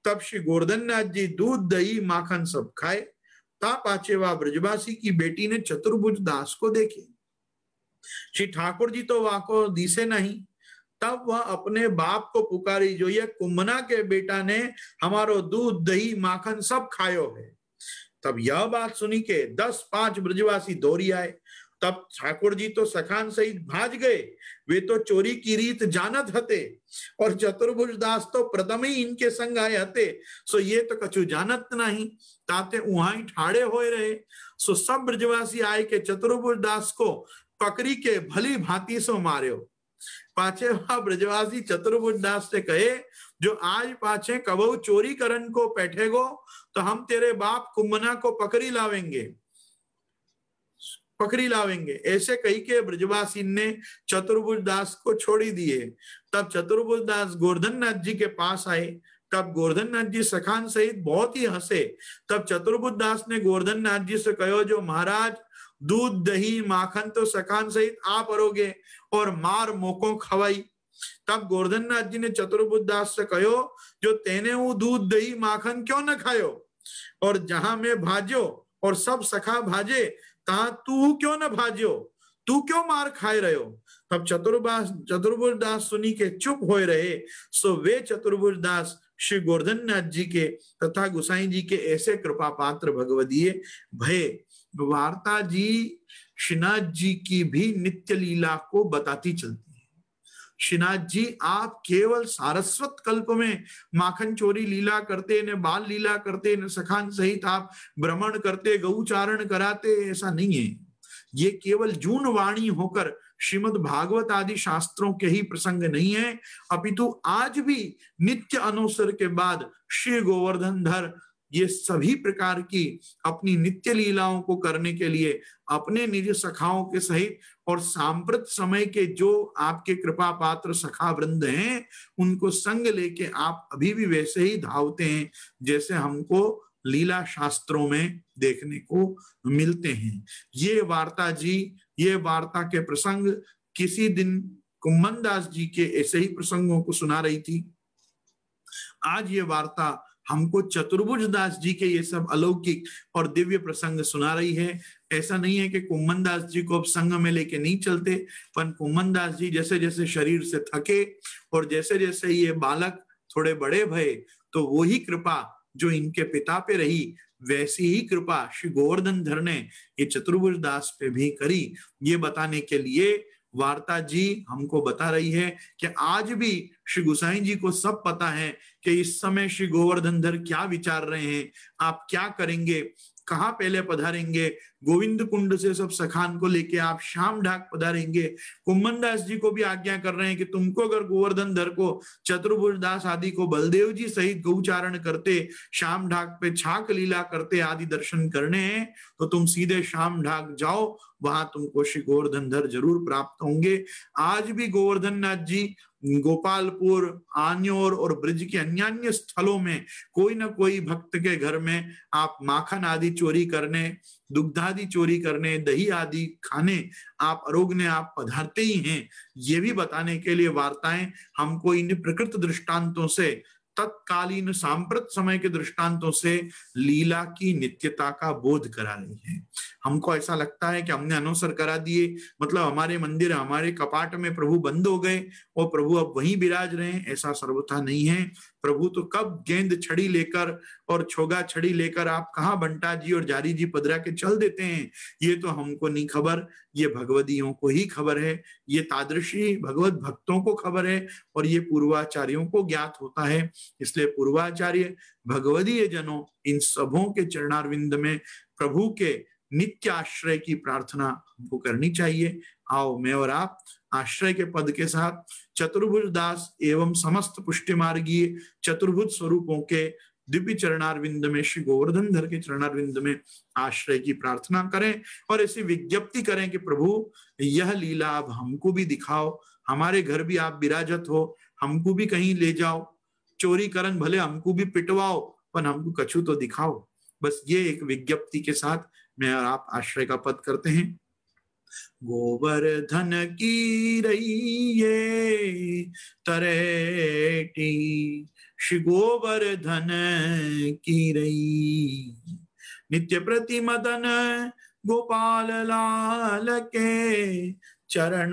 Speaker 1: तब श्री गोवर्धन नाथ जी दूध दही माखन सब खाए पाचेवा ब्रजवासी की बेटी ने चतुर्भुज दास को देखे श्री ठाकुर जी तो वहां को दिसे नहीं तब वह अपने बाप को पुकारी जो ये कुमना के बेटा ने हमारो दूध दही माखन सब खायो है तब यह बात सुनी के दस पांच ब्रजवासी दौड़ी आए तब ठाकुर जी तो सखान सहित भाज गए वे तो चोरी की रीत जानत हते और चतुर्भुज दास तो प्रथम ही इनके संग आए हते सो ये तो कछु जानत नहीं ताते वहां ठाड़े हो रहे सो सब ब्रजवासी आए के चतुर्भुज दास को पकड़ी के भली भांति सो मारियो पाछे वहा ब्रजवासी चतुर्भुज दास से कहे जो आज पाछे कबो चोरी करण को बैठेगो तो हम तेरे बाप कुंभना को पकड़ी लावेंगे पकड़ी लावेंगे ऐसे कही के ब्रजवासी ने चतुर्भुज दास को छोड़ी दिए तब चतुर्भुज दास गोवर्धन नाथ जी के पास आए तब गोवर्धन नाथ जी सखान सहित बहुत ही हंसे तब चतुर्बुद्ध दास ने गोवर्धन नाथ जी से कहो जो महाराज दूध दही माखन तो सखान सहित आप अरोगे और मार मोको खवाई तब गोवर्धन नाथ जी ने चतुर्बुद्ध दास से कहो जो तेने वो दूध दही माखन क्यों न खायो और जहां में भाजो और सब सखा भाजे तहा तू क्यों न भाजो तू क्यों मार खाए रहे हो तब चतुर्दास चतुर्भुज दास सुनी के चुप हो रहे सो वे चतुर्भुज दास श्री गोवर्धन नाथ जी के तथा गुसाई जी के ऐसे कृपा पात्र भगवदीय भय वार्ता जी श्रीनाथ जी की भी नित्य लीला को बताती चलती है श्रीनाथ जी आप केवल सारस्वत कल्प में माखन चोरी लीला करते न बाल लीला करते न सखान सहित आप भ्रमण करते गौचारण कराते ऐसा नहीं है ये केवल जून वाणी होकर श्रीमद भागवत आदि शास्त्रों के ही प्रसंग नहीं है अपितु आज भी नित्य अनुसर के बाद श्री गोवर्धन धर ये सभी प्रकार की अपनी नित्य लीलाओं को करने के लिए अपने निज सखाओं के सहित और सांप्रत समय के जो आपके कृपा पात्र सखा वृंद हैं उनको संग लेके आप अभी भी वैसे ही धावते हैं जैसे हमको लीला शास्त्रों में देखने को मिलते हैं ये वार्ता जी ये वार्ता के प्रसंग किसी दिन कुम्भनदास जी के ऐसे ही प्रसंगों को सुना रही थी आज ये वार्ता हमको चतुर्भुज दास जी के ये सब अलौकिक और दिव्य प्रसंग सुना रही है ऐसा नहीं है कि कुम्भन दास जी को अब संग में लेके नहीं चलते पर कुम्भन दास जी जैसे जैसे शरीर से थके और जैसे जैसे ये बालक थोड़े बड़े भय तो वो ही कृपा जो इनके पिता पे रही वैसी ही कृपा श्री गोवर्धन धर ने ये चतुर्भुज दास पे भी करी ये बताने के लिए वार्ता जी हमको बता रही है कि आज भी श्री गुसाई जी को सब पता है कि इस समय श्री गोवर्धन धर क्या विचार रहे हैं आप क्या करेंगे कहा पहले पधारेंगे गोविंद कुंड से सब सखान को लेके आप शाम ढाक पधारेंगे कुम्बन दास जी को भी आज्ञा कर रहे हैं कि तुमको अगर गोवर्धन धर को चतुर्भुज दास आदि को बलदेव जी सहित गौचारण करते शाम ढाक पे छाक लीला करते आदि दर्शन करने हैं तो तुम सीधे शाम ढाक जाओ वहां तुमको श्री गोवर्धन धर जरूर प्राप्त होंगे आज भी गोवर्धन नाथ जी गोपालपुर आन्योर और ब्रिज के अन्य स्थलों में कोई ना कोई भक्त के घर में आप माखन आदि चोरी करने दुग्धादि चोरी करने दही आदि खाने आप अरोग ने आप पधारते ही हैं ये भी बताने के लिए वार्ताएं हमको इन प्रकृत दृष्टांतों से तत्कालीन सांप्रत समय के दृष्टांतों से लीला की नित्यता का बोध करा रही है हमको ऐसा लगता है कि हमने अनुसर करा दिए मतलब हमारे मंदिर हमारे कपाट में प्रभु बंद हो गए और प्रभु अब वहीं विराज रहे हैं ऐसा सर्वथा नहीं है प्रभु तो कब गेंद छड़ी लेकर और छोगा छड़ी लेकर आप कहाँ बंटा जी और जारी जी पदरा के चल देते हैं ये तो हमको नहीं खबर ये भगवदियों को ही खबर है ये तादृशी भगवत भक्तों को खबर है और ये पूर्वाचार्यों को ज्ञात होता है इसलिए पूर्वाचार्य भगवदीय जनों इन सबों के चरणारविंद में प्रभु के नित्य आश्रय की प्रार्थना हमको करनी चाहिए आओ मैं और आप आश्रय के पद के साथ चतुर्भुज दास एवं समस्त पुष्टि मार्गीय चतुर्भुज स्वरूपों के दिव्य चरणारविंद में श्री गोवर्धन धर के चरणारविंद में आश्रय की प्रार्थना करें और ऐसी विज्ञप्ति करें कि प्रभु यह लीला आप हमको भी दिखाओ हमारे घर भी आप विराजत हो हमको भी कहीं ले जाओ चोरी करन भले हमको भी पिटवाओ पर हमको कछु तो दिखाओ बस ये एक विज्ञप्ति के साथ में और आप आश्रय का पद करते हैं गोवर्धन की रही तरेटी श्री गोवर्धन की रही नित्य प्रति मदन गोपाल लाल के चरण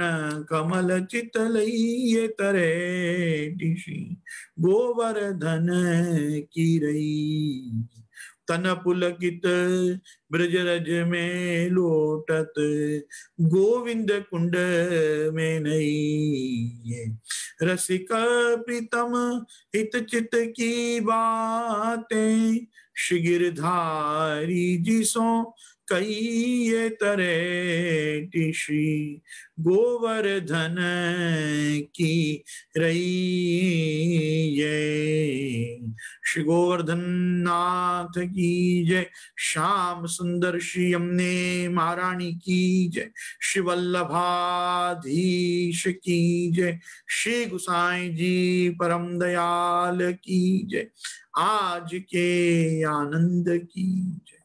Speaker 1: कमल ये तरे गोवर्धन की रही तन पुलकित ब्रज रज में लोटत गोविंद कुंड में नहीं रसिका प्रीतम हित चित की बातें श्री गिरधारी जी कई तरे श्री गोवर्धन की रई ये श्री गोवर्धन नाथ की जय श्याम सुंदर श्री अमने महाराणी की जय श्री वल्लभाधीश की जय श्री गुसाई जी परम दयाल की जय आज के आनंद की जय